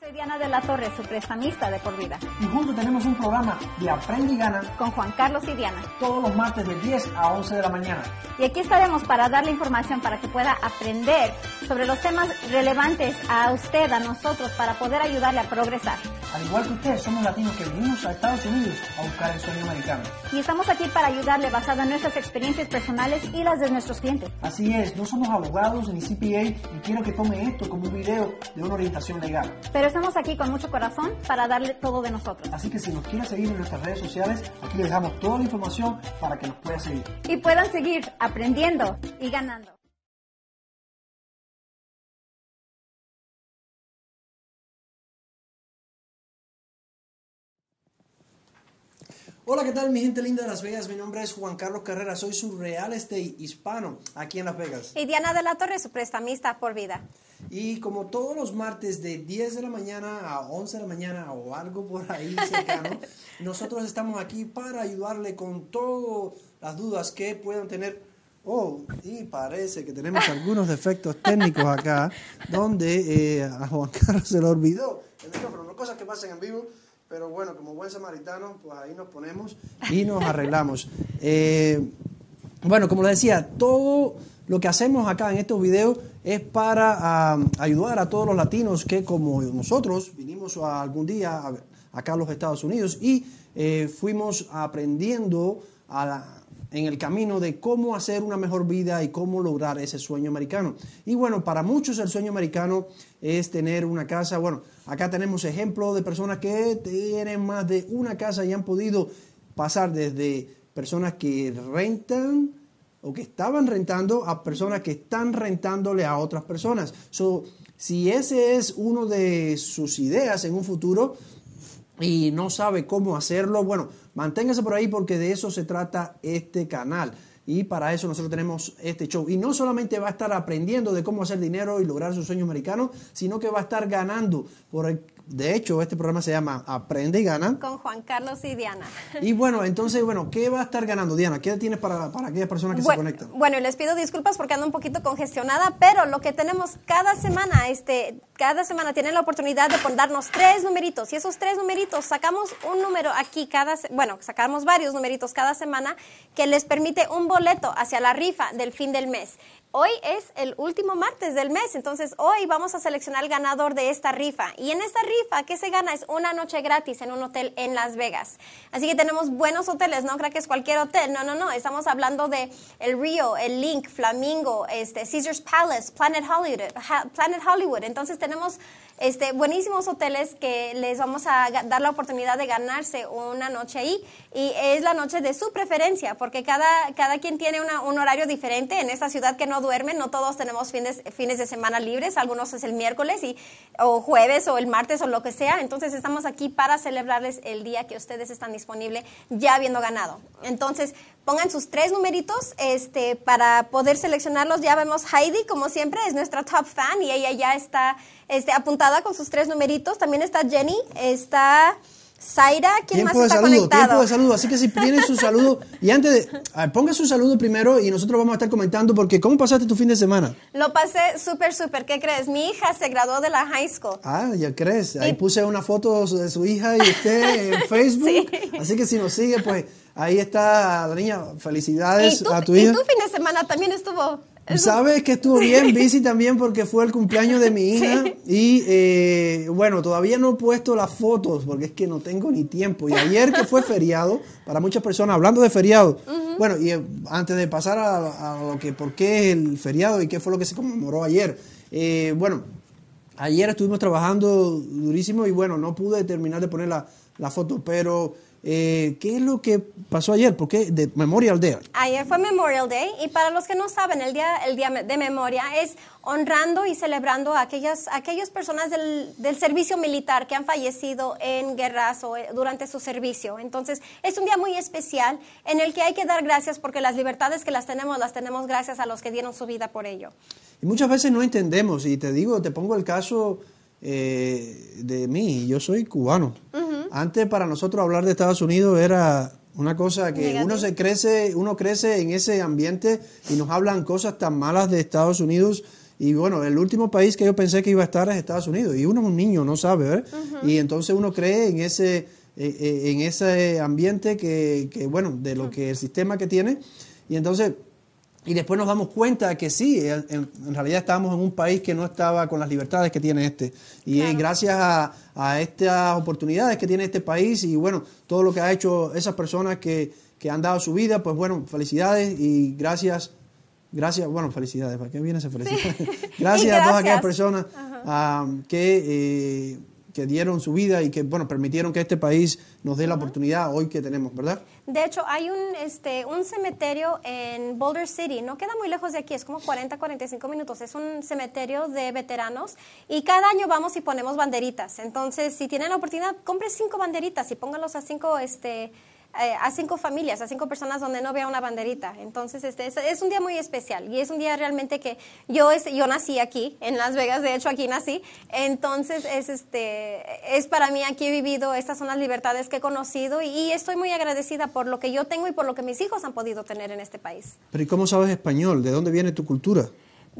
Soy Diana de la Torre, su prestamista de por vida. Y juntos tenemos un programa de Aprende y Gana con Juan Carlos y Diana. Todos los martes de 10 a 11 de la mañana. Y aquí estaremos para darle información para que pueda aprender sobre los temas relevantes a usted, a nosotros, para poder ayudarle a progresar. Al igual que usted, somos latinos que vinimos a Estados Unidos a buscar el sueño americano. Y estamos aquí para ayudarle basado en nuestras experiencias personales y las de nuestros clientes. Así es, no somos abogados ni CPA y quiero que tome esto como un video de una orientación legal. Pero estamos aquí con mucho corazón para darle todo de nosotros. Así que si nos quieren seguir en nuestras redes sociales, aquí les dejamos toda la información para que nos puedan seguir. Y puedan seguir aprendiendo y ganando. Hola, ¿qué tal mi gente linda de Las Vegas? Mi nombre es Juan Carlos Carrera, soy su real estate hispano aquí en Las Vegas. Y Diana de la Torre, su prestamista por vida. Y como todos los martes de 10 de la mañana a 11 de la mañana o algo por ahí cercano, nosotros estamos aquí para ayudarle con todas las dudas que puedan tener. Oh, y parece que tenemos algunos defectos técnicos acá, donde eh, a Juan Carlos se le olvidó el micrófono, cosas que pasen en vivo. Pero bueno, como buen samaritano, pues ahí nos ponemos y nos arreglamos. Eh, bueno, como les decía, todo lo que hacemos acá en estos videos es para ayudar a todos los latinos que como nosotros vinimos algún día acá a los Estados Unidos y eh, fuimos aprendiendo en el camino de cómo hacer una mejor vida y cómo lograr ese sueño americano. Y bueno, para muchos el sueño americano es tener una casa. Bueno, acá tenemos ejemplos de personas que tienen más de una casa y han podido pasar desde personas que rentan o que estaban rentando a personas que están rentándole a otras personas. si ese es uno de sus ideas en un futuro y no sabe cómo hacerlo, bueno, manténgase por ahí porque de eso se trata este canal. Y para eso nosotros tenemos este show. Y no solamente va a estar aprendiendo de cómo hacer dinero y lograr su sueño americano sino que va a estar ganando por, de hecho, este programa se llama Aprende y Gana. Con Juan Carlos y Diana. Y bueno, entonces, bueno, ¿qué va a estar ganando, Diana? ¿Qué tienes para, para aquellas personas que se conectan? Bueno, y les pido disculpas porque ando un poquito congestionada, pero lo que tenemos cada semana, este, cada semana tienen la oportunidad de ponernos tres numeritos. Y esos tres numeritos, sacamos un número aquí cada, bueno, sacamos varios numeritos cada semana que les permite un boleto hacia la rifa del fin del mes. Hoy es el último martes del mes, entonces hoy vamos a seleccionar el ganador de esta rifa. Y en esta rifa, ¿qué se gana? Es una noche gratis en un hotel en Las Vegas. Así que tenemos buenos hoteles, no creo que es cualquier hotel, no, no, no. Estamos hablando de el Rio, el Link, Flamingo, este, Caesars Palace, Planet Hollywood, Planet Hollywood. Entonces tenemos este, buenísimos hoteles que les vamos a dar la oportunidad de ganarse una noche ahí. Y es la noche de su preferencia, porque cada, cada quien tiene un horario diferente. En esta ciudad que no duerme, no todos tenemos fines, fines de semana libres. Algunos es el miércoles y, o jueves o el martes o lo que sea. Entonces estamos aquí para celebrarles el día que ustedes están disponibles ya habiendo ganado. Entonces, pongan sus tres numeritos este, para poder seleccionarlos. Ya vemos Heidi, como siempre, es nuestra top fan y ella ya está este, apuntada con sus tres numeritos. También está Jenny, está... Zaira, ¿quién más está saludo, Tiempo de saludo, así que si tienes su saludo y antes de, ponga su saludo primero y nosotros vamos a estar comentando porque ¿cómo pasaste tu fin de semana? Lo pasé súper, súper, ¿qué crees? Mi hija se graduó de la high school. Ah, ya crees, ahí puse una foto de su hija y usted en Facebook, así que si nos sigue, pues Ahí está la niña, felicidades a tu hija. tu fin de semana también estuvo. Sabes que estuvo bien, bici también porque fue el cumpleaños de mi hija y eh, bueno, todavía no he puesto las fotos porque es que no tengo ni tiempo. Y ayer que fue feriado, para muchas personas, hablando de feriado, bueno, y eh, antes de pasar a, lo que, por qué el feriado y qué fue lo que se conmemoró ayer, eh, bueno, ayer estuvimos trabajando durísimo y bueno, no pude terminar de poner la, foto, pero eh, ¿qué es lo que pasó ayer? Porque de Memorial Day. Ayer fue Memorial Day y para los que no saben, el día, el día de memoria es honrando y celebrando a aquellas, aquellas personas del, del, servicio militar que han fallecido en guerras o eh, durante su servicio. Entonces, es un día muy especial en el que hay que dar gracias porque las libertades que las tenemos, las tenemos gracias a los que dieron su vida por ello. Y muchas veces no entendemos, y te digo, te pongo el caso eh, de mí, yo soy cubano. Antes para nosotros hablar de Estados Unidos era una cosa que uno se crece, uno crece en ese ambiente y nos hablan cosas tan malas de Estados Unidos. Y bueno, el último país que yo pensé que iba a estar es Estados Unidos. Y uno es un niño, no sabe, ¿verdad? Y entonces uno cree en ese, eh, eh, en ese ambiente que, bueno, de lo que el sistema que tiene. Y entonces y después nos damos cuenta que sí, en, realidad estábamos en un país que no estaba con las libertades que tiene este. Y gracias a, estas oportunidades que tiene este país y bueno, todo lo que ha hecho esas personas que, han dado su vida, pues bueno, felicidades y gracias gracias, bueno, felicidades, ¿para qué viene esa felicidad? gracias, a todas aquellas personas eh, que, dieron su vida y que, bueno, permitieron que este país nos dé la oportunidad hoy que tenemos, ¿verdad? De hecho, hay un, este, un cementerio en Boulder City, no queda muy lejos de aquí, es como 40, 45 minutos. Es un cementerio de veteranos y cada año vamos y ponemos banderitas. Entonces, si tienen la oportunidad, compren cinco banderitas y pónganlos a cinco este, eh, a cinco familias, a cinco personas donde no vea una banderita. Entonces, este, es, un día muy especial y es un día realmente que yo, este, yo nací aquí, en Las Vegas, de hecho aquí nací. Entonces, es, este, es para mí aquí he vivido, estas son las libertades que he conocido y estoy muy agradecida por lo que yo tengo y por lo que mis hijos han podido tener en este país. Pero ¿y cómo sabes español? ¿De dónde viene tu cultura?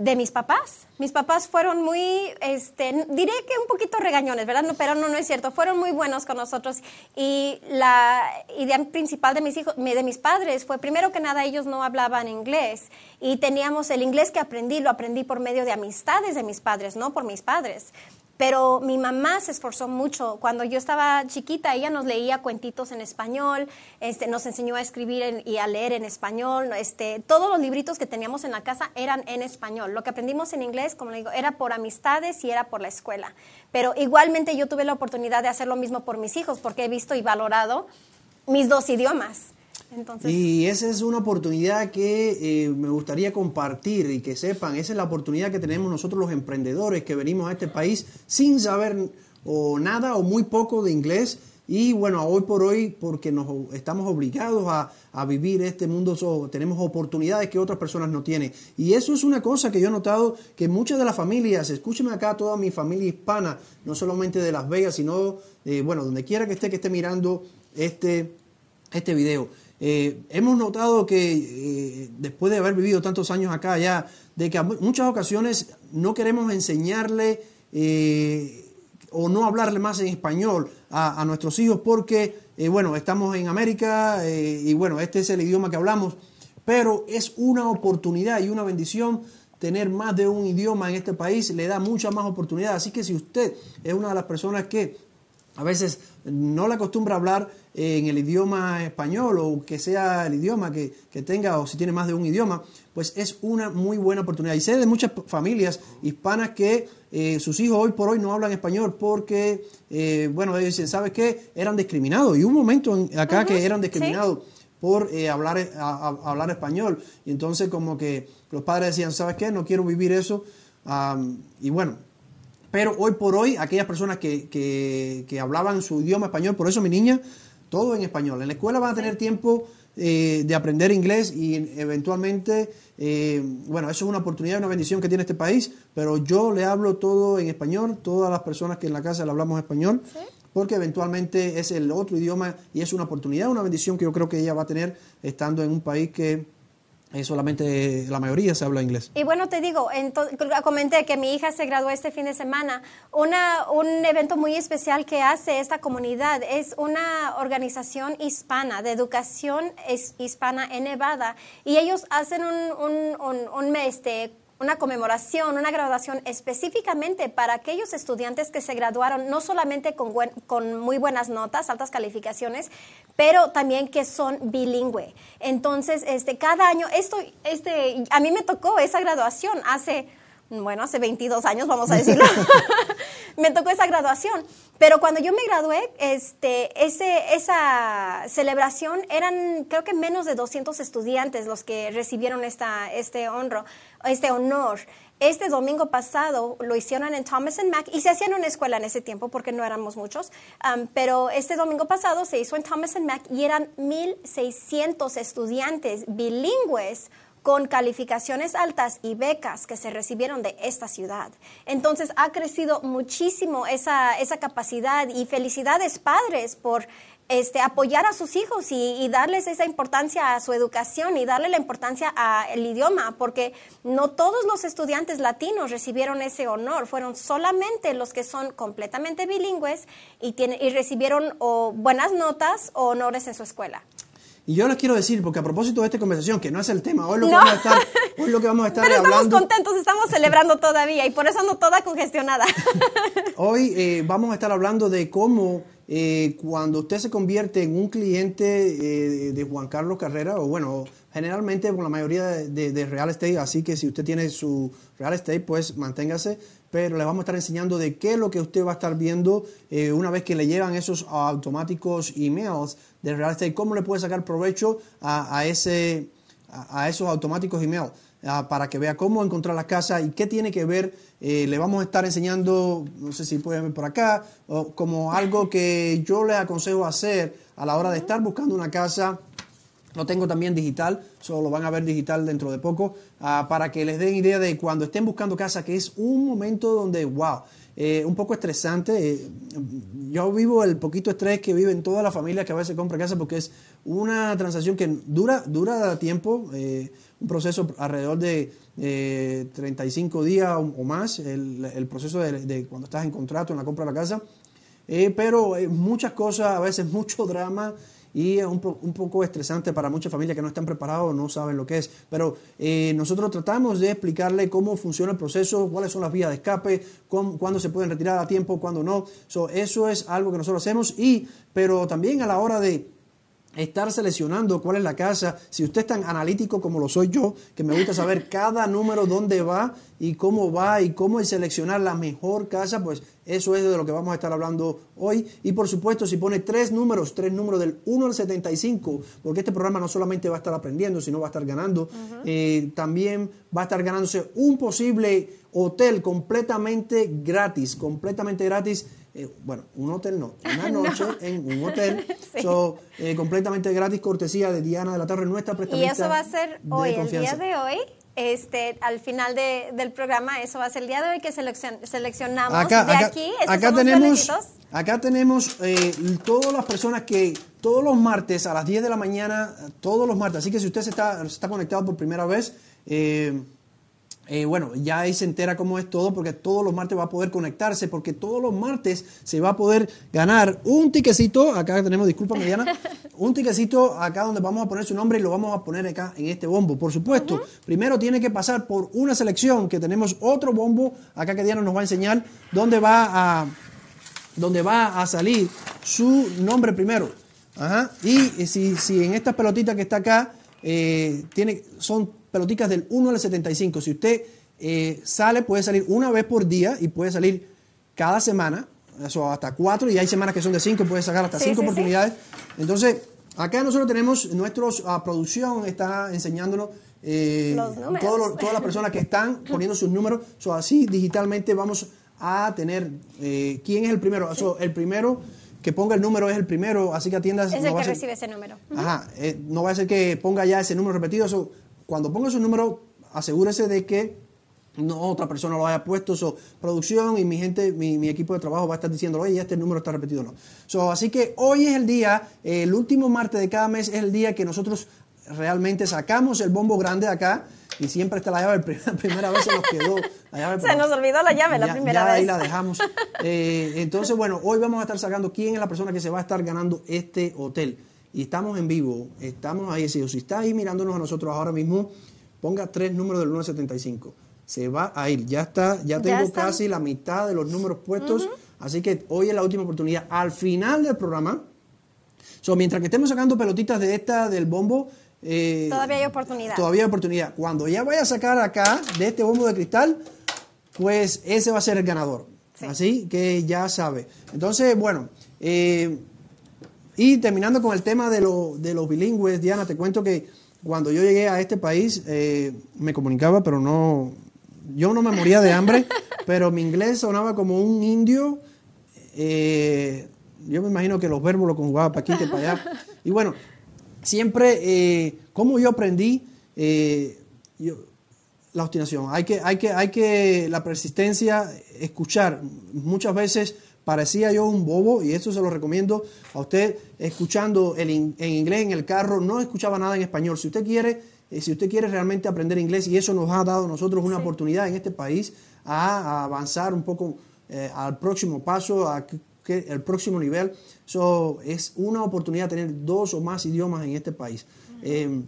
de mis papás. Mis papás fueron muy, este, diré que un poquito regañones, ¿verdad? No, pero no, no es cierto. Fueron muy buenos con nosotros y la idea principal de mis hijos, de mis padres fue primero que nada ellos no hablaban inglés y teníamos el inglés que aprendí lo aprendí por medio de amistades de mis padres, no por mis padres pero mi mamá se esforzó mucho. Cuando yo estaba chiquita, ella nos leía cuentitos en español, este, nos enseñó a escribir y a leer en español. Este, todos los libritos que teníamos en la casa eran en español. Lo que aprendimos en inglés, como le digo, era por amistades y era por la escuela. Pero igualmente yo tuve la oportunidad de hacer lo mismo por mis hijos, porque he visto y valorado mis dos idiomas. Y esa es una oportunidad que eh, me gustaría compartir y que sepan, esa es la oportunidad que tenemos nosotros los emprendedores que venimos a este país sin saber o nada o muy poco de inglés y bueno, hoy por hoy, porque nos estamos obligados a, vivir este mundo, tenemos oportunidades que otras personas no tienen. Y eso es una cosa que yo he notado que muchas de las familias, escúcheme acá toda mi familia hispana, no solamente de Las Vegas, sino, eh, bueno, donde quiera que esté, que esté mirando este, este video. Eh, hemos notado que eh, después de haber vivido tantos años acá ya, de que muchas ocasiones no queremos enseñarle eh, o no hablarle más en español a, a nuestros hijos porque, bueno, estamos en América y bueno, este es el idioma que hablamos, pero es una oportunidad y una bendición tener más de un idioma en este país, le da mucha más oportunidad. Así que si usted es una de las personas que a veces no le acostumbra hablar eh, en el idioma español o que sea el idioma que, tenga o si tiene más de un idioma, pues es una muy buena oportunidad. Y sé de muchas familias hispanas que eh, sus hijos hoy por hoy no hablan español porque, eh, bueno, bueno, dicen, ¿sabes qué? Eran discriminados. Y un momento acá que eran discriminados. por hablar, hablar español. Y entonces como que los padres decían, ¿sabes qué? No quiero vivir eso. y bueno, pero hoy por hoy, aquellas personas que, hablaban su idioma español, por eso mi niña, todo en español. En la escuela van a tener tiempo eh, de aprender inglés y eventualmente, eh, bueno, eso es una oportunidad, una bendición que tiene este país, pero yo le hablo todo en español, todas las personas que en la casa le hablamos español. porque eventualmente es el otro idioma y es una oportunidad, una bendición que yo creo que ella va a tener estando en un país que eh, solamente la mayoría se habla inglés. Y bueno, te digo, comenté que mi hija se graduó este fin de semana. Una, un evento muy especial que hace esta comunidad es una organización hispana, de educación hispana en Nevada, y ellos hacen un, mes un, este, una conmemoración, una graduación específicamente para aquellos estudiantes que se graduaron no solamente con, con muy buenas notas, altas calificaciones, pero también que son bilingüe. Entonces, este, cada año, esto, este, a mí me tocó esa graduación hace bueno, hace 22 años, vamos a decirlo, me tocó esa graduación. Pero cuando yo me gradué, este, esa celebración eran, creo que menos de 200 estudiantes los que recibieron este, honro, este honor. Este domingo pasado lo hicieron en Thomas Mac, y se hacían en una escuela en ese tiempo porque no éramos muchos, um, pero este domingo pasado se hizo en Thomas Mac y eran 1.600 estudiantes bilingües con calificaciones altas y becas que se recibieron de esta ciudad. Entonces ha crecido muchísimo esa, esa capacidad y felicidades padres por este, apoyar a sus hijos y, darles esa importancia a su educación y darle la importancia al idioma, porque no todos los estudiantes latinos recibieron ese honor, fueron solamente los que son completamente bilingües y, y recibieron buenas notas o honores en su escuela. Y yo les quiero decir, porque a propósito de esta conversación, que no es el tema, hoy lo que, vamos, a estar, hoy Pero estamos contentos, estamos celebrando todavía y por eso ando toda congestionada. hoy eh, vamos a estar hablando de cómo eh, cuando usted se convierte en un cliente eh, de Juan Carlos Carrera, o bueno, generalmente con la mayoría de, real estate, así que si usted tiene su real estate, pues manténgase pero les vamos a estar enseñando de qué es lo que usted va a estar viendo una vez que le llegan esos automáticos emails de real estate, cómo le puede sacar provecho a, a ese, a, esos automáticos email ah, para que vea cómo encontrar las casas y qué tiene que ver. Eh, le vamos a estar enseñando, no sé si puede ver por acá, o como algo que yo les aconsejo hacer a la hora de estar buscando una casa lo tengo también digital, solo lo van a ver digital dentro de poco, ah, para que les den idea de cuando estén buscando casa, que es un momento donde, wow, eh, un poco estresante. Eh, yo vivo el poquito estrés que vive en todas las familias que a veces compran casa porque es una transacción que dura, dura tiempo, eh, un proceso alrededor de 35 días o, más, el, proceso de, de, cuando estás en contrato en la compra de la casa. pero muchas cosas, a veces mucho drama y es un, un poco estresante para muchas familias que no están preparadas no saben lo que es. Pero eh, nosotros tratamos de explicarle cómo funciona el proceso, cuáles son las vías de escape, cuándo se pueden retirar a tiempo, cuándo no. eso es algo que nosotros hacemos, y, pero también a la hora de estar seleccionando cuál es la casa. Si usted es tan analítico como lo soy yo, que me gusta saber cada número dónde va y cómo va y cómo es seleccionar la mejor casa, pues eso es de lo que vamos a estar hablando hoy. Y por supuesto, si pone tres números, tres números del 1 al 75, porque este programa no solamente va a estar aprendiendo, sino va a estar ganando. Eh, también va a estar ganándose un posible hotel completamente gratis, completamente gratis eh, bueno, un hotel no, una noche en un hotel, eh, completamente gratis, cortesía de Diana de la Torre, nuestra prestamista. Y eso va a ser hoy, el día de hoy. Este, al final de, del programa, eso va a ser el día de hoy que seleccionamos acá, de aquí. Acá tenemos, acá eh, tenemos, todas las personas que todos los martes a las 10 de la mañana, todos los martes, así que si usted se está, está conectado por primera vez, eh, eh, bueno, ya ahí se entera cómo es todo porque todos los martes va a poder conectarse, porque todos los martes se va a poder ganar un tiquecito, acá tenemos, disculpa Mediana, un tiquecito acá donde vamos a poner su nombre y lo vamos a poner acá en este bombo. Por supuesto, primero tiene que pasar por una selección que tenemos otro bombo, acá que Diana nos va a enseñar dónde va a, dónde va a salir su nombre primero. Ajá. Y eh, si, en esta pelotita que está acá, eh, tiene, son pelotitas del 1 al 75. Si usted eh, sale, puede salir una vez por día y puede salir cada semana, eso hasta cuatro, y hay semanas que son de cinco, puede sacar hasta cinco oportunidades. Entonces, acá nosotros tenemos, nuestra ah, producción está enseñándonos eh, todas las personas que están poniendo sus números, así digitalmente vamos a tener eh, quién es el primero. el primero que ponga el número es el primero, así que atiendas. Es el que recibe ese número. Ajá, no va a ser que ponga ya ese número repetido cuando ponga su número, asegúrese de que no otra persona lo haya puesto. su producción y mi gente, mi, equipo de trabajo va a estar diciendo, oye, este número está repetido no. así que hoy es el día, el último martes de cada mes es el día que nosotros realmente sacamos el bombo grande de acá y siempre está la llave. La primera vez se nos quedó Se nos olvidó la llave la primera vez. Ahí la dejamos. Eh, entonces, bueno, hoy vamos a estar sacando quién es la persona que se va a estar ganando este hotel y estamos en vivo, estamos ahí. Si está ahí mirándonos a nosotros ahora mismo, ponga tres números del 1 75. Se va a ir, ya está, ya tengo casi la mitad de los números puestos, así que hoy es la última oportunidad. Al final del programa, mientras que estemos sacando pelotitas de esta, del bombo, eh, todavía hay oportunidad. Todavía hay oportunidad. Cuando ya vaya a sacar acá de este bombo de cristal, pues ese va a ser el ganador. Así que ya sabe. Entonces, bueno, eh, y terminando con el tema de, lo, de los bilingües, Diana, te cuento que cuando yo llegué a este país eh, me comunicaba, pero no, yo no me moría de hambre, pero mi inglés sonaba como un indio. Eh, yo me imagino que los verbos los conjugaba para aquí y para allá. Y bueno, siempre, eh, como yo aprendí, la obstinación, hay que, hay, que, hay que la persistencia, escuchar. Muchas veces Parecía yo un bobo y esto se lo recomiendo a usted escuchando el en inglés en el carro. No escuchaba nada en español. Si usted quiere, eh, si usted quiere realmente aprender inglés y eso nos ha dado a nosotros una oportunidad en este país a, avanzar un poco eh, al próximo paso, a que, el próximo nivel. So, es una oportunidad tener dos o más idiomas en este país. Em,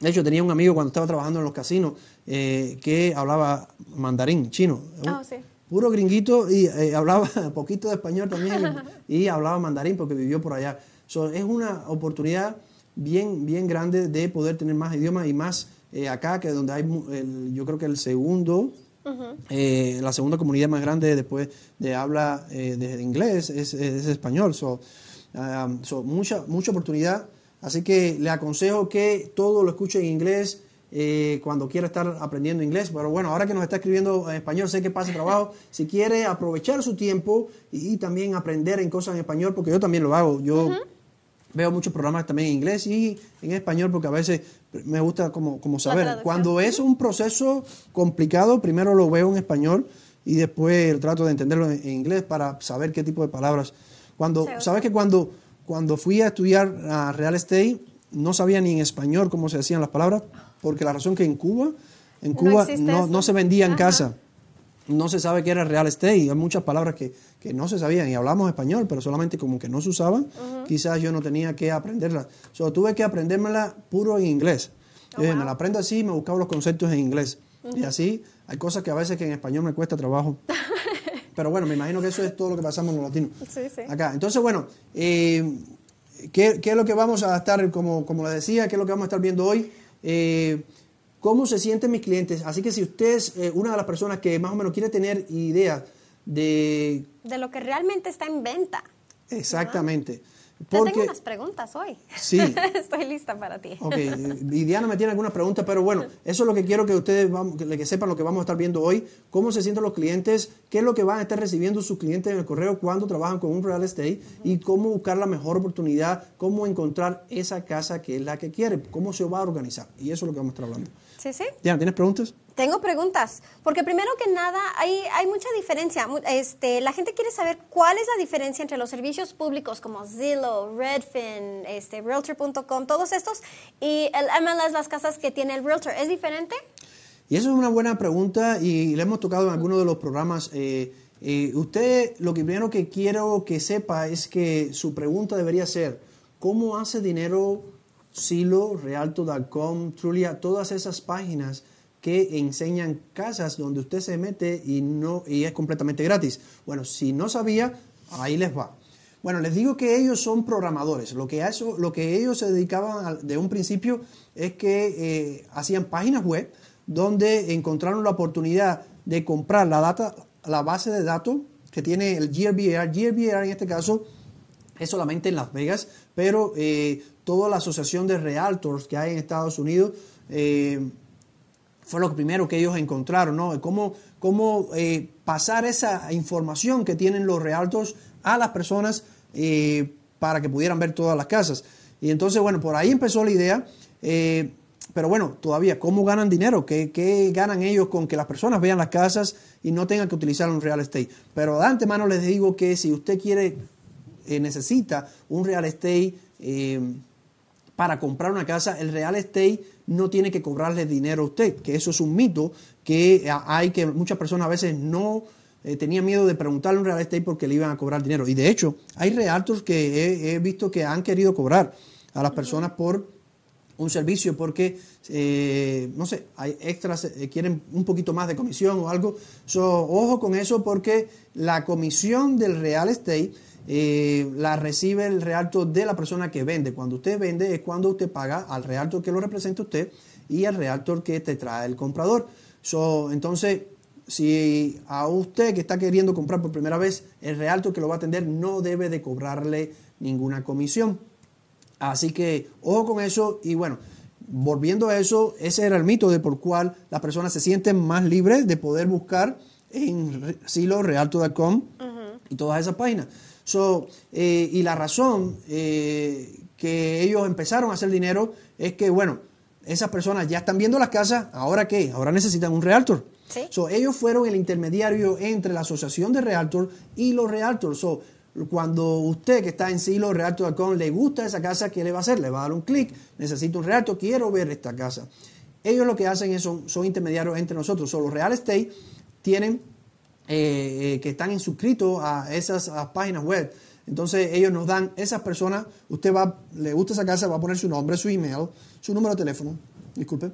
de hecho, tenía un amigo cuando estaba trabajando en los casinos eh, que hablaba mandarín, chino. Ah, sí puro gringuito y eh, hablaba poquito de español también y hablaba mandarín porque vivió por allá. es una oportunidad bien, bien grande de poder tener más idiomas y más eh, acá, que donde hay, yo creo que el segundo, eh, la segunda comunidad más grande después de habla de, inglés es, español. Ah, so, mucha, mucha oportunidad. Así que le aconsejo que todo lo escuche en inglés eh, cuando quiera estar aprendiendo inglés. Pero bueno, ahora que nos está escribiendo en eh, español, sé que pasa trabajo. Si quiere aprovechar su tiempo y, también aprender en cosas en español, porque yo también lo hago. Yo veo muchos programas también en inglés y en español, porque a veces me gusta como, saber. Cuando es un proceso complicado, primero lo veo en español y después trato de entenderlo en, inglés para saber qué tipo de palabras. Cuando, ¿Sabes que cuando, cuando fui a estudiar a Real Estate, no sabía ni en español cómo se decían las palabras? porque la razón que en Cuba, en Cuba no, se vendía en casa. No se sabe qué era real estate y hay muchas palabras que, no se sabían y hablamos español, pero solamente como que no se usaban. Quizás yo no tenía que aprenderla. Solo tuve que aprendérmela puro en inglés. Oh, me la aprendo así y me buscaba los conceptos en inglés. Y así hay cosas que a veces que en español me cuesta trabajo. pero bueno, me imagino que eso es todo lo que pasamos los latinos. Sí, Acá. Entonces, bueno, eh, ¿qué, es lo que vamos a estar, como, como decía, qué es lo que vamos a estar viendo hoy? Eh, cómo se sienten mis clientes. Así que si usted es eh, una de las personas que más o menos quiere tener idea de... De lo que realmente está en venta. Exactamente. Yo tengo unas preguntas hoy. Sí. Estoy lista para ti. Ok, y Diana me tiene algunas preguntas, pero bueno, eso es lo que quiero que ustedes que sepan lo que vamos a estar viendo hoy, cómo se sienten los clientes, qué es lo que van a estar recibiendo sus clientes en el correo cuando trabajan con un real estate y cómo buscar la mejor oportunidad, cómo encontrar esa casa que es la que quiere, cómo se va a organizar. Y eso es lo que vamos a estar hablando. Sí, sí. Diana, ¿tienes preguntas? Tengo preguntas, porque primero que nada hay, mucha diferencia. Este, la gente quiere saber cuál es la diferencia entre los servicios públicos como Zillow, Redfin, este, Realtor.com, todos estos, y el MLS, las casas que tiene el Realtor. ¿Es diferente? Y eso es una buena pregunta y la hemos tocado en algunos de los programas. Eh, eh, usted lo que primero que quiero que sepa es que su pregunta debería ser, ¿cómo hace dinero Zillow, Realto.com, Trulia, todas esas páginas enseñan casas donde usted se mete y, no, y es completamente gratis. Bueno, si no sabía, ahí les va. Bueno, les digo que ellos son programadores. Lo que, eso, lo que ellos se dedicaban de un principio es que eh, hacían páginas web donde encontraron la oportunidad de comprar la, data, la base de datos que tiene el GRBR. GRBR en este caso es solamente en Las Vegas, pero eh, toda la asociación de realtors que hay en Estados Unidos eh, fue lo primero que ellos encontraron, ¿no? Cómo, cómo eh, pasar esa información que tienen los realtors a las personas eh, para que pudieran ver todas las casas. Y entonces, bueno, por ahí empezó la idea. Eh, pero bueno, todavía, ¿cómo ganan dinero? ¿Qué, ganan ellos con que las personas vean las casas y no tengan que utilizar un real estate? Pero de antemano les digo que si usted quiere, necesita un real estate para comprar una casa, el real estate no tiene que cobrarle dinero a usted, que eso es un mito que hay que muchas personas a veces no eh, tenían miedo de preguntarle a un real estate porque le iban a cobrar dinero. Y de hecho, hay realtors que he, visto que han querido cobrar a las personas por un servicio porque, eh, no sé, hay extras, eh, quieren un poquito más de comisión o algo. ojo con eso porque la comisión del real estate eh, la recibe el realto de la persona que vende. Cuando usted vende es cuando usted paga al realto que lo representa usted y al realto que te trae el comprador. entonces, si a usted que está queriendo comprar por primera vez, el realto que lo va a atender no debe de cobrarle ninguna comisión. Así que ojo con eso y bueno, volviendo a eso, ese era el mito de por cual las personas se sienten más libres de poder buscar en silo, y todas esas páginas. So, eh, y la razón eh, que ellos empezaron a hacer dinero es que, bueno, esas personas ya están viendo las casas, ¿ahora qué? Ahora necesitan un realtor. ¿Sí? So, ellos fueron el intermediario entre la asociación de realtor y los realtors. So, cuando usted que está en Silo Realtor.com le gusta esa casa, ¿qué le va a hacer? Le va a dar un clic, necesito un realtor, quiero ver esta casa. Ellos lo que hacen es son, son intermediarios entre nosotros. So, los real estate tienen eh, eh, que están inscritos a esas páginas web. Entonces ellos nos dan esas personas, usted va, le gusta esa casa, va a poner su nombre, su email, su número de teléfono, disculpe,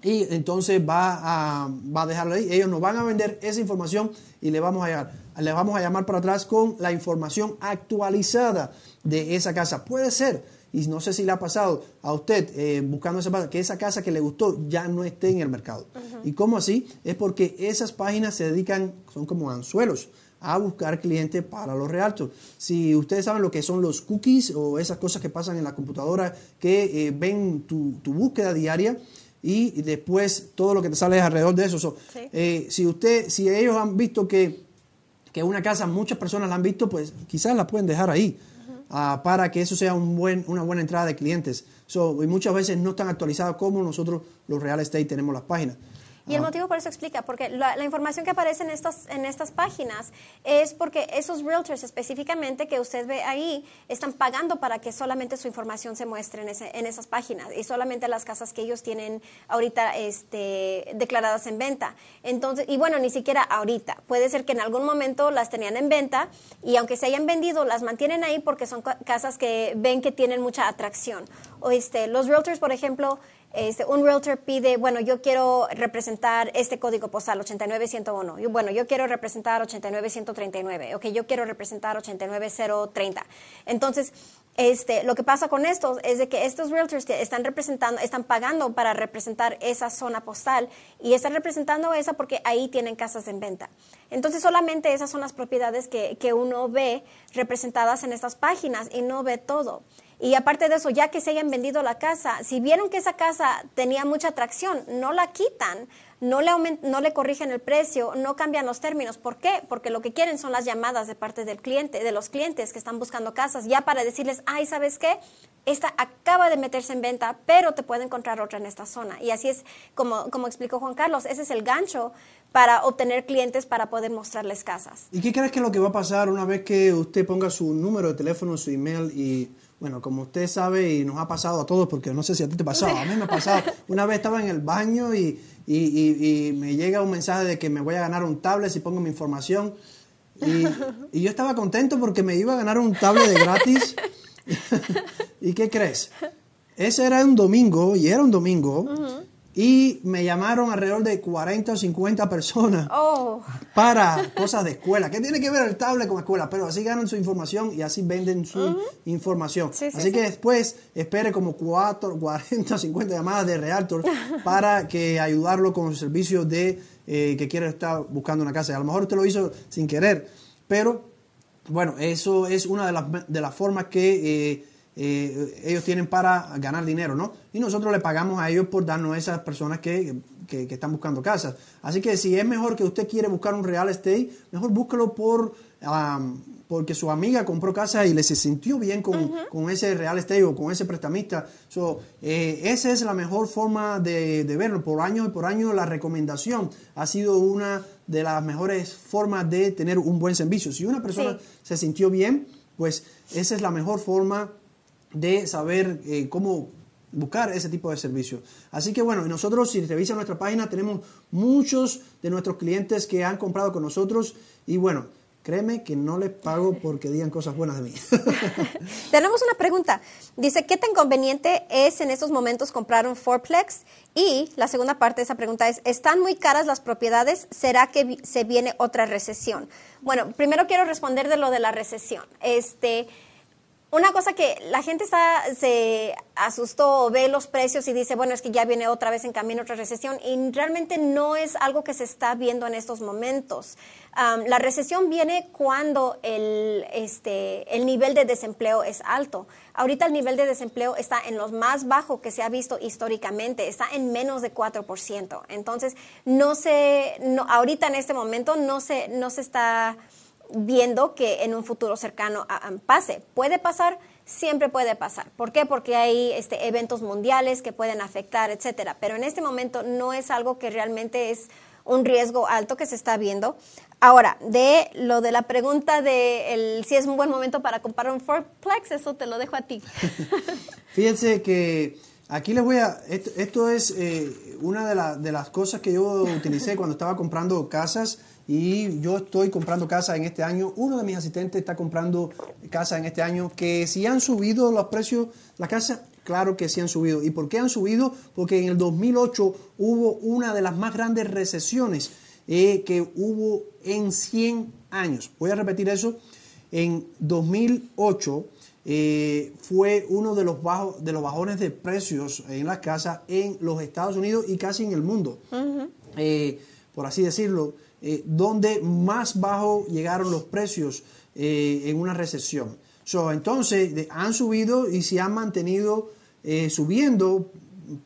y entonces va a, dejarlo ahí. Ellos nos van a vender esa información y le vamos a llegar, le vamos a llamar para atrás con la información actualizada de esa casa. Puede ser y no sé si le ha pasado a usted eh, buscando esa que esa casa que le gustó ya no esté en el mercado. ¿Y cómo así? Es porque esas páginas se dedican, son como anzuelos a buscar clientes para los realtos. Si ustedes saben lo que son los cookies o esas cosas que pasan en la computadora que eh, ven tu, búsqueda diaria y después todo lo que te sale alrededor de eso. Eh, si usted, si ellos han visto que una casa muchas personas la han visto, pues quizás la pueden dejar ahí. Ah, para que eso sea una buena entrada de clientes. y muchas veces no están actualizados como nosotros los real estate tenemos las páginas. Y el motivo por eso explica, porque la, información que aparece en estas, en estas páginas es porque esos realtors específicamente que usted ve ahí están pagando para que solamente su información se muestre en, esas páginas y solamente las casas que ellos tienen ahorita este, declaradas en venta. Entonces, y bueno, ni siquiera ahorita. Puede ser que en algún momento las tenían en venta y aunque se hayan vendido, las mantienen ahí porque son casas que ven que tienen mucha atracción. O este, los realtors, por ejemplo, este, un realtor pide, bueno, yo quiero representar este código postal 89101. y bueno, yo quiero representar 89139. Ok, yo quiero representar 89030. Entonces, este, lo que pasa con estos es de que estos realtors están representando, están pagando para representar esa zona postal y están representando esa porque ahí tienen casas en venta. Entonces solamente esas son las propiedades que uno ve representadas en estas páginas y no ve todo. Y aparte de eso, ya que se hayan vendido la casa, si vieron que esa casa tenía mucha atracción, no la quitan, no le, no le corrigen el precio, no cambian los términos. ¿Por qué? Porque lo que quieren son las llamadas de parte del cliente, de los clientes que están buscando casas, ya para decirles, ay, ¿sabes qué? Esta acaba de meterse en venta, pero te puede encontrar otra en esta zona. Y así es como, como explicó Juan Carlos, ese es el gancho para obtener clientes para poder mostrarles casas. ¿Y qué crees que es lo que va a pasar una vez que usted ponga su número de teléfono, su email y bueno, como usted sabe y nos ha pasado a todos, porque no sé si a ti te ha pasado, a mí me ha pasado. Una vez estaba en el baño y, me llega un mensaje de que me voy a ganar un tablet si pongo mi información. Y, yo estaba contento porque me iba a ganar un tablet de gratis. ¿Y qué crees? Ese era un domingo, y era un domingo, y me llamaron alrededor de 40 o 50 personas oh. para cosas de escuela. ¿Qué tiene que ver el tablet con escuela? Pero así ganan su información y así venden su información. así que después espere como 4, 40 o 50 llamadas de Realtor para que ayudarlo con el servicio de eh, que quiere estar buscando una casa. A lo mejor usted lo hizo sin querer, pero bueno, eso es una de las, formas que... Eh, eh, ellos tienen para ganar dinero, ¿no? Y nosotros le pagamos a ellos por darnos a esas personas que, están buscando casas. Así que si es mejor que usted quiere buscar un real estate, mejor búsquelo por... porque su amiga compró casa y le se sintió bien con, ese real estate o con ese prestamista. So, eh, esa es la mejor forma de, verlo. Por año y por año la recomendación ha sido una de las mejores formas de tener un buen servicio. Si una persona se sintió bien, pues esa es la mejor forma de saber eh, cómo buscar ese tipo de servicio. Así que bueno, nosotros si revisan nuestra página tenemos muchos de nuestros clientes que han comprado con nosotros y bueno, créeme que no les pago porque digan cosas buenas de mí. tenemos una pregunta. Dice, ¿qué tan conveniente es en estos momentos comprar un fourplex? Y la segunda parte de esa pregunta es, ¿están muy caras las propiedades? ¿Será que se viene otra recesión? Bueno, primero quiero responder de lo de la recesión. Este, una cosa que la gente está, se asustó, ve los precios y dice, bueno, es que ya viene otra vez en camino otra recesión y realmente no es algo que se está viendo en estos momentos. la recesión viene cuando el, este, el nivel de desempleo es alto. Ahorita el nivel de desempleo está en los más bajo que se ha visto históricamente, está en menos de 4%. Entonces, no se, no, ahorita en este momento no se, no se está viendo que en un futuro cercano pase. Puede pasar, siempre puede pasar. ¿Por qué? Porque hay este, eventos mundiales que pueden afectar, etcétera. Pero en este momento no es algo que realmente es un riesgo alto que se está viendo. Ahora, de lo de la pregunta de el, si es un buen momento para comprar un Forplex, eso te lo dejo a ti. Fíjense que aquí les voy a... Esto, es eh, una de, de las cosas que yo utilicé cuando estaba comprando casas y yo estoy comprando casa en este año. Uno de mis asistentes está comprando casa en este año. Que si han subido los precios, la casa, claro que sí han subido. ¿Y por qué han subido? Porque en el 2008 hubo una de las más grandes recesiones eh, que hubo en 100 años. Voy a repetir eso. En 2008 eh, fue uno de los, bajos, de los bajones de precios en las casas en los Estados Unidos y casi en el mundo. Eh, por así decirlo, eh, donde más bajo llegaron los precios eh, en una recesión. entonces, han subido y se han mantenido eh, subiendo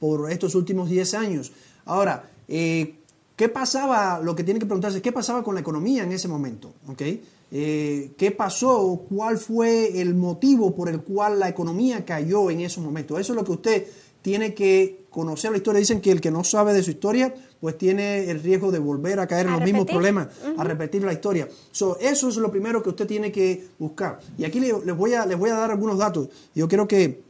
por estos últimos 10 años. Ahora, ¿qué pasaba? Lo que tiene que preguntarse, ¿qué pasaba con la economía en ese momento? ¿Qué pasó? ¿Cuál fue el motivo por el cual la economía cayó en esos momentos? Eso es lo que usted tiene que conocer la historia. Dicen que el que no sabe de su historia, pues tiene el riesgo de volver a caer en los mismos problemas, a repetir la historia. eso es lo primero que usted tiene que buscar. Y aquí les voy a, les voy a dar algunos datos. Yo quiero que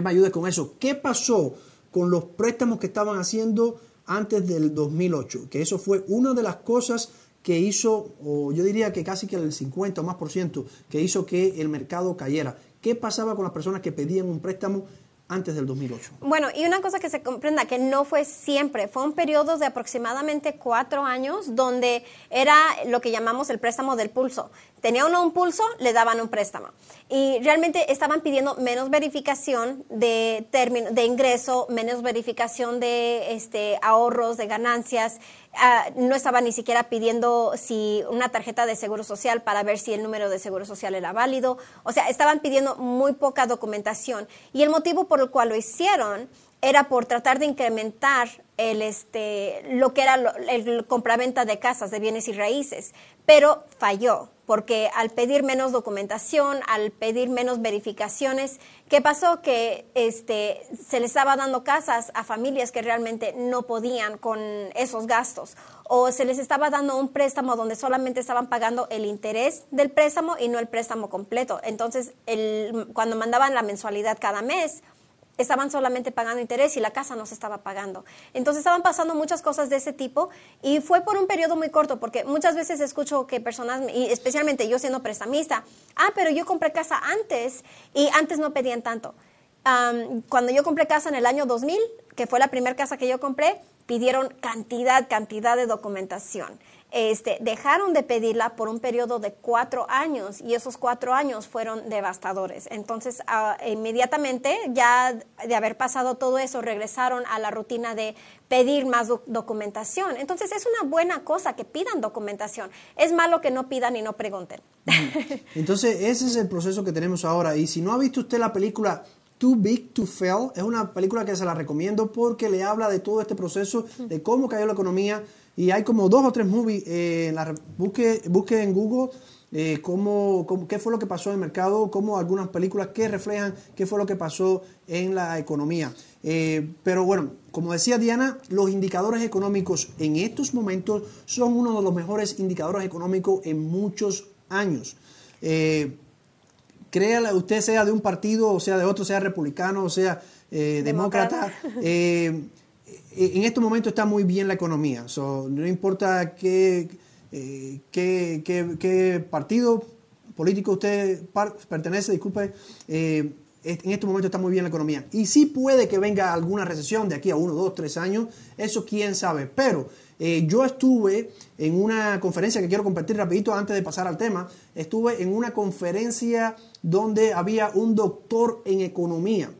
me ayude con eso. ¿Qué pasó con los préstamos que estaban haciendo antes del 2008? Que eso fue una de las cosas que hizo, o yo diría que casi que el 50 o más por ciento, que hizo que el mercado cayera. ¿Qué pasaba con las personas que pedían un préstamo antes del 2008. Bueno, y una cosa que se comprenda, que no fue siempre, fue un periodo de aproximadamente cuatro años donde era lo que llamamos el préstamo del pulso. Tenía uno un pulso, le daban un préstamo. Y realmente estaban pidiendo menos verificación de, término, de ingreso, menos verificación de este, ahorros, de ganancias, Ah, no estaba ni siquiera pidiendo si una tarjeta de seguro social para ver si el número de seguro social era válido. O sea, estaban pidiendo muy poca documentación. Y el motivo por el cual lo hicieron era por tratar de incrementar el este, lo que era lo, el compraventa de casas, de bienes y raíces, pero falló porque al pedir menos documentación, al pedir menos verificaciones, ¿qué pasó? Que este, se les estaba dando casas a familias que realmente no podían con esos gastos, o se les estaba dando un préstamo donde solamente estaban pagando el interés del préstamo y no el préstamo completo. Entonces, el, cuando mandaban la mensualidad cada mes, estaban solamente pagando interés y la casa no se estaba pagando. Entonces estaban pasando muchas cosas de ese tipo y fue por un periodo muy corto, porque muchas veces escucho que personas, y especialmente yo siendo prestamista, ah, pero yo compré casa antes y antes no pedían tanto. cuando yo compré casa en el año 2000, que fue la primera casa que yo compré, pidieron cantidad, cantidad de documentación este, dejaron de pedirla por un periodo de cuatro años y esos cuatro años fueron devastadores. Entonces, ah, inmediatamente, ya de haber pasado todo eso, regresaron a la rutina de pedir más documentación. Entonces, es una buena cosa que pidan documentación. Es malo que no pidan y no pregunten. Mm. Entonces, ese es el proceso que tenemos ahora. Y si no ha visto usted la película Too Big to Fail. Es una película que se la recomiendo porque le habla de todo este proceso, de cómo cayó la economía, y hay como dos o tres movies. Eh, busque, busque en Google eh, qué fue lo que pasó en el mercado, como algunas películas que reflejan qué fue lo que pasó en la economía. Eh, pero bueno, como decía Diana, los indicadores económicos en estos momentos son uno de los mejores indicadores económicos en muchos años. Eh, créala, usted sea de un partido, o sea de otro, sea republicano, o sea demócrata. Eh, en este momento está muy bien la economía. no importa eh, qué, partido político usted pertenece, disculpe, eh, en este momento está muy bien la economía. Y sí puede que venga alguna recesión de aquí a uno, dos, tres años, eso quién sabe. Pero yo estuve en una conferencia que quiero compartir rapidito antes de pasar al tema, estuve en una conferencia donde había un doctor en economía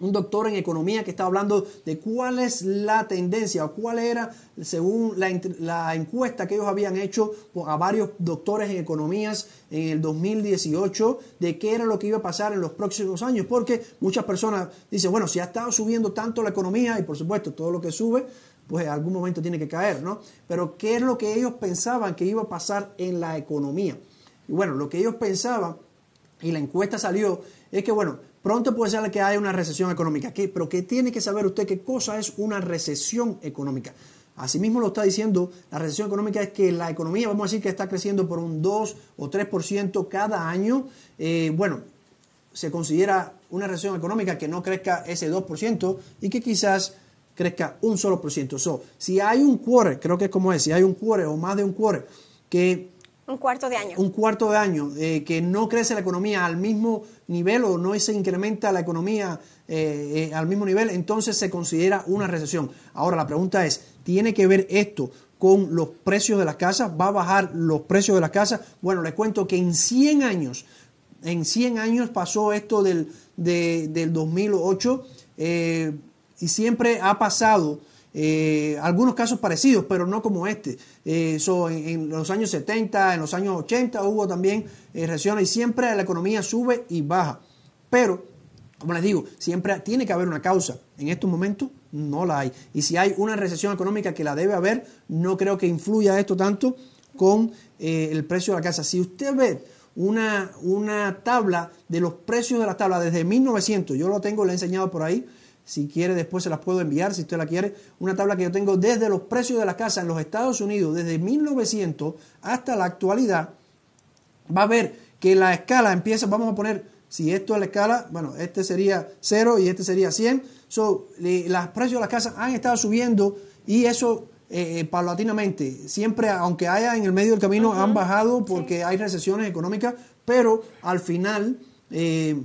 un doctor en economía que estaba hablando de cuál es la tendencia o cuál era, según la, encuesta que ellos habían hecho a varios doctores en economías en el 2018, de qué era lo que iba a pasar en los próximos años, porque muchas personas dicen, bueno, si ha estado subiendo tanto la economía, y por supuesto todo lo que sube, pues en algún momento tiene que caer, ¿no? Pero qué es lo que ellos pensaban que iba a pasar en la economía. Y bueno, lo que ellos pensaban, y la encuesta salió, es que, bueno, Pronto puede ser que haya una recesión económica pero que tiene que saber usted qué cosa es una recesión económica. Asimismo lo está diciendo, la recesión económica es que la economía, vamos a decir que está creciendo por un 2 o 3% cada año. Eh, bueno, se considera una recesión económica que no crezca ese 2% y que quizás crezca un solo por ciento. si hay un cuore, creo que es como es, si hay un cuore o más de un cuore, que... Un cuarto de año. Un cuarto de año, eh, que no crece la economía al mismo nivel o no se incrementa la economía eh, eh, al mismo nivel, entonces se considera una recesión. Ahora la pregunta es, ¿tiene que ver esto con los precios de las casas? ¿Va a bajar los precios de las casas? Bueno, les cuento que en 100 años, en 100 años pasó esto del, del 2008 eh, y siempre ha pasado eh, algunos casos parecidos, pero no como este. eso eh, en, los años 70, en los años 80 hubo también eh, recesiones y siempre la economía sube y baja. Pero, como les digo, siempre tiene que haber una causa. En estos momentos no la hay. Y si hay una recesión económica que la debe haber, no creo que influya esto tanto con el precio de la casa. Si usted ve una, una tabla de los precios de la tabla desde 1900, yo lo tengo, le he enseñado por ahí, si quiere, después se las puedo enviar, si usted la quiere. Una tabla que yo tengo desde los precios de las casas en los Estados Unidos, desde 1900 hasta la actualidad. Va a ver que la escala empieza, vamos a poner, si esto es la escala, bueno, este sería 0 y este sería 100. los precios de las casas han estado subiendo y eso eh, eh, paulatinamente. Siempre, aunque haya en el medio del camino, han bajado porque hay recesiones económicas, pero al final... Eh,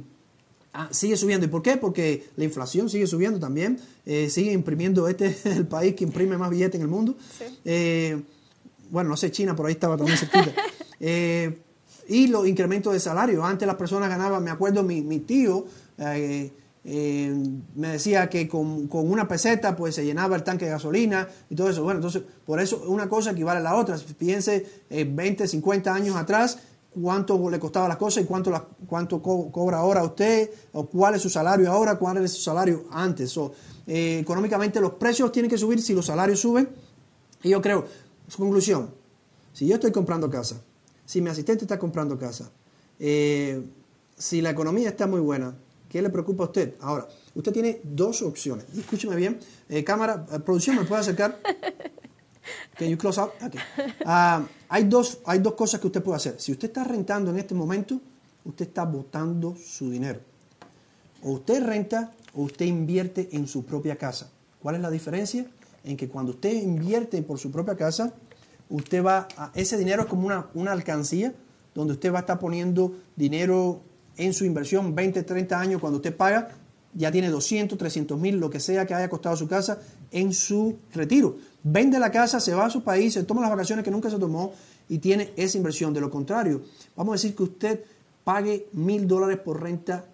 Ah. sigue subiendo. ¿Y por qué? Porque la inflación sigue subiendo también, eh, sigue imprimiendo, este es el país que imprime más billetes en el mundo. Eh, bueno, no sé, China, por ahí estaba también cerquita. Eh, y los incrementos de salario. Antes las personas ganaban, me acuerdo, mi, tío me decía que con, una peseta pues se llenaba el tanque de gasolina y todo eso. Bueno, entonces por eso una cosa equivale a la otra. Piense 20, 50 años atrás, cuánto le costaba las cosas y cuánto, cuánto cobra ahora usted, o cuál es su salario ahora, cuál es su salario antes. Eh, económicamente los precios tienen que subir si los salarios suben. Y yo creo, su conclusión, si yo estoy comprando casa, si mi asistente está comprando casa, eh, si la economía está muy buena, ¿qué le preocupa a usted? Ahora, usted tiene dos opciones. Escúcheme bien, eh, cámara, producción, ¿me puede acercar? Ah, hay, dos, cosas que usted puede hacer. Si usted está rentando en este momento, usted está botando su dinero. O usted renta o usted invierte en su propia casa. ¿Cuál es la diferencia? En que cuando usted invierte por su propia casa, usted va a, ese dinero es como una, una alcancía donde usted va a estar poniendo dinero en su inversión 20, 30 años cuando usted paga, ya tiene 200, 300 mil, lo que sea que haya costado su casa en su retiro vende la casa, se va a su país, se toma las vacaciones que nunca se tomó y tiene esa inversión. De lo contrario, vamos a decir que usted pague mil dólares por renta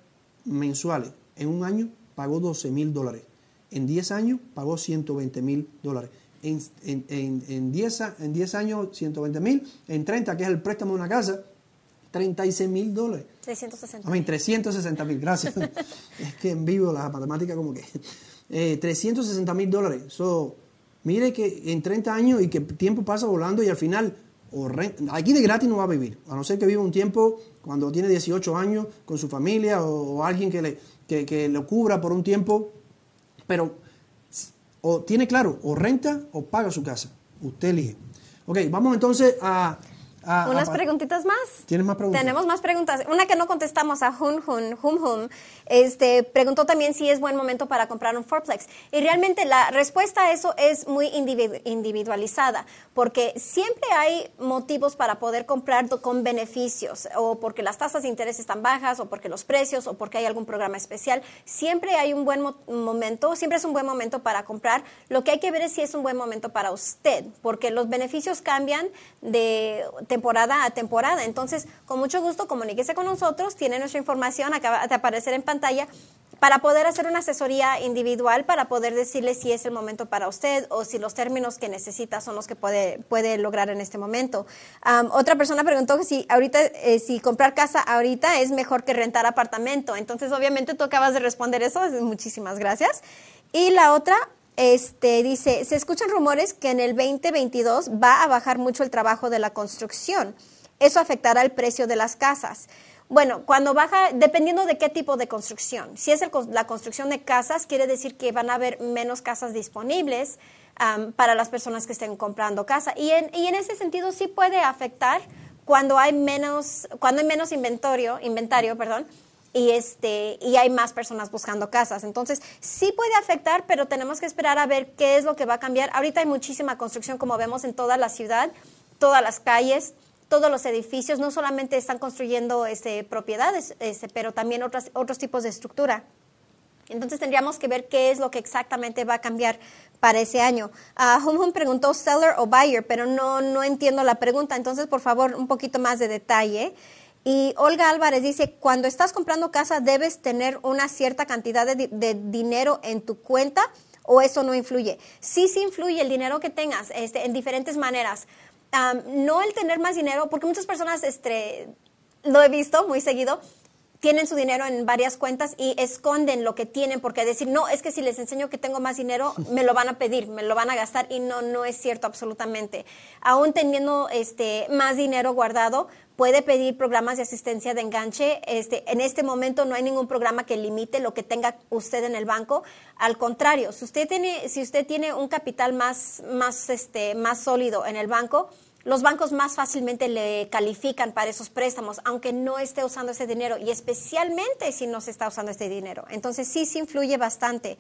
mensuales. En un año pagó 12 mil dólares. En 10 años pagó 120 mil dólares. En, en, 10, en 10 años 120 mil. En 30, que es el préstamo de una casa, 36 mil dólares. 360 mil. 360 mil, gracias. es que en vivo la matemática como que... 360 eh, mil dólares. Eso Mire que en 30 años y que tiempo pasa volando y al final, aquí de gratis no va a vivir, a no ser que viva un tiempo cuando tiene 18 años con su familia o, alguien que le, que lo cubra por un tiempo, pero o tiene claro, o renta o paga su casa, usted elige. Ok, vamos entonces a Ah, ah, Unas preguntitas más. Tenemos más preguntas. Una que no contestamos a Hun Hun, Hum este, preguntó también si es buen momento para comprar un fourplex. Y realmente la respuesta a eso es muy individualizada, porque siempre hay motivos para poder comprar con beneficios, o porque las tasas de interés están bajas, o porque los precios, o porque hay algún programa especial. Siempre hay un buen momento, siempre es un buen momento para comprar. Lo que hay que ver es si es un buen momento para usted, porque los beneficios cambian de temporada a temporada. Entonces, con mucho gusto, comuníquese con nosotros, tiene nuestra información, acaba de aparecer en pantalla para poder hacer una asesoría individual, para poder decirle si es el momento para usted o si los términos que necesita son los que puede, puede lograr en este momento. otra persona preguntó si ahorita, eh, si comprar casa ahorita es mejor que rentar apartamento. Entonces, obviamente tú acabas de responder eso, muchísimas gracias. Y la otra este, dice, se escuchan rumores que en el 2022 va a bajar mucho el trabajo de la construcción. Eso afectará el precio de las casas. Bueno, cuando baja, dependiendo de qué tipo de construcción. Si es la construcción de casas, quiere decir que van a haber menos casas disponibles para las personas que estén comprando casa. Y en, y en ese sentido sí puede afectar cuando hay menos, cuando hay menos inventario, inventario, perdón, y este y hay más personas buscando casas. Entonces, sí puede afectar, pero tenemos que esperar a ver qué es lo que va a cambiar. Ahorita hay muchísima construcción como vemos en toda la ciudad, todas las calles, todos los edificios, no solamente están construyendo este propiedades, este, pero también otros tipos de estructura. Entonces tendríamos que ver qué es lo que exactamente va a cambiar para ese año. Uh, preguntó seller o buyer, pero no, no entiendo la pregunta. Entonces, por favor, un poquito más de detalle. Y Olga Álvarez dice, cuando estás comprando casa debes tener una cierta cantidad de, dinero en tu cuenta o eso no influye. Sí, sí influye el dinero que tengas este, en diferentes maneras. no el tener más dinero, porque muchas personas, este, lo he visto muy seguido, tienen su dinero en varias cuentas y esconden lo que tienen porque decir, no, es que si les enseño que tengo más dinero, me lo van a pedir, me lo van a gastar y no, no es cierto absolutamente. Aún teniendo este, más dinero guardado, puede pedir programas de asistencia de enganche. Este, en este momento no hay ningún programa que limite lo que tenga usted en el banco. Al contrario, si usted tiene, si usted tiene un capital más, más, este, más sólido en el banco, los bancos más fácilmente le califican para esos préstamos, aunque no esté usando ese dinero, y especialmente si no se está usando este dinero. Entonces sí, sí influye bastante.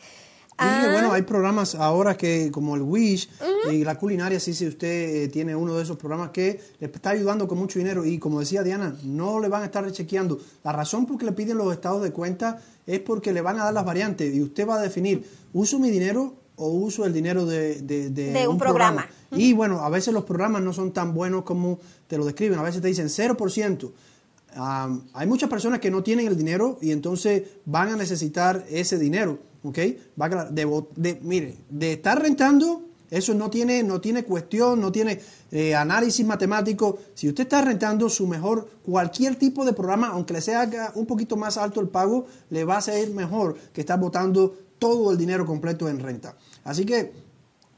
Ah. bueno, hay programas ahora que, como el Wish y la culinaria, sí, si usted eh, tiene uno de esos programas que le está ayudando con mucho dinero y como decía Diana, no le van a estar rechequeando. La razón por que le piden los estados de cuenta es porque le van a dar las variantes y usted va a definir, uso mi dinero o uso el dinero de, un, programa. Y bueno, a veces los programas no son tan buenos como te lo describen, a veces te dicen 0%. hay muchas personas que no tienen el dinero y entonces van a necesitar ese dinero, ¿ok? Va de, de, mire, de estar rentando, eso no tiene, no tiene cuestión, no tiene eh, análisis matemático. Si usted está rentando su mejor, cualquier tipo de programa, aunque le sea un poquito más alto el pago, le va a ser mejor que estar botando todo el dinero completo en renta. Así que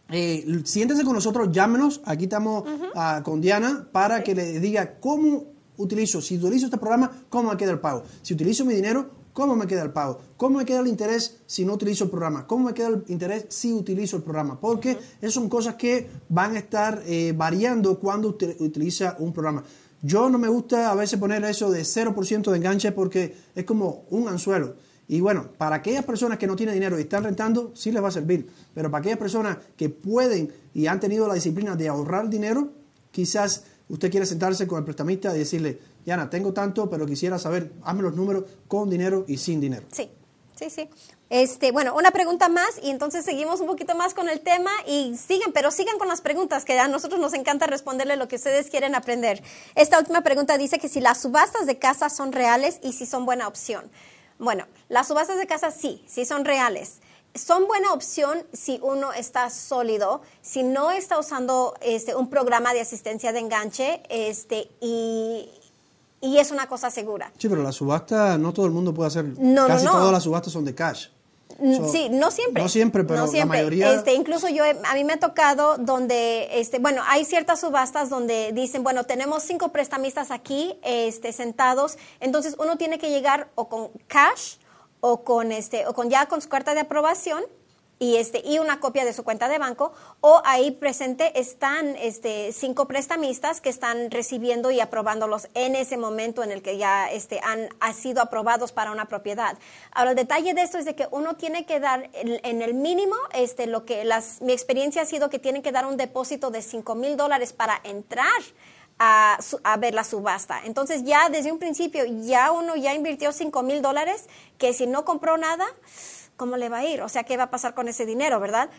eh, siéntese con nosotros, llámenos. Aquí estamos ah, con Diana para que le diga cómo utilizo, si utilizo este programa, cómo me queda el pago. Si utilizo mi dinero, cómo me queda el pago. Cómo me queda el interés si no utilizo el programa. Cómo me queda el interés si utilizo el programa. Porque esas son cosas que van a estar eh, variando cuando usted utiliza un programa. Yo no me gusta a veces poner eso de 0% de enganche porque es como un anzuelo. Y bueno, para aquellas personas que no tienen dinero y están rentando, sí les va a servir. Pero para aquellas personas que pueden y han tenido la disciplina de ahorrar dinero, quizás usted quiere sentarse con el prestamista y decirle, Yana, tengo tanto, pero quisiera saber, hazme los números con dinero y sin dinero. Sí, sí, sí. Este, bueno, una pregunta más y entonces seguimos un poquito más con el tema y sigan, pero sigan con las preguntas que a nosotros nos encanta responderle lo que ustedes quieren aprender. Esta última pregunta dice que si las subastas de casas son reales y si son buena opción. Bueno, las subastas de casa sí, sí son reales. Son buena opción si uno está sólido, si no está usando este, un programa de asistencia de enganche este, y, y es una cosa segura. Sí, pero la subasta, no todo el mundo puede hacer. No, no, Casi todas las subastas son de cash. Mm, sí, no siempre. No siempre, pero la mayoría. Este, incluso yo, a mí me ha tocado donde, este, bueno, hay ciertas subastas donde dicen, bueno, tenemos cinco prestamistas aquí, este, sentados, entonces uno tiene que llegar o con cash o con este, o con ya con su carta de aprobación y, este, y una copia de su cuenta de banco, o ahí presente están este, cinco prestamistas que están recibiendo y aprobándolos en ese momento en el que ya este, han ha sido aprobados para una propiedad. Ahora, el detalle de esto es de que uno tiene que dar en, el mínimo, este, lo que las, mi experiencia ha sido que tienen que dar un depósito de cinco mil dólares para entrar. A, a, ver la subasta. Entonces ya desde un principio ya uno ya invirtió cinco mil dólares que si no compró nada, ¿cómo le va a ir? O sea, ¿qué va a pasar con ese dinero, verdad?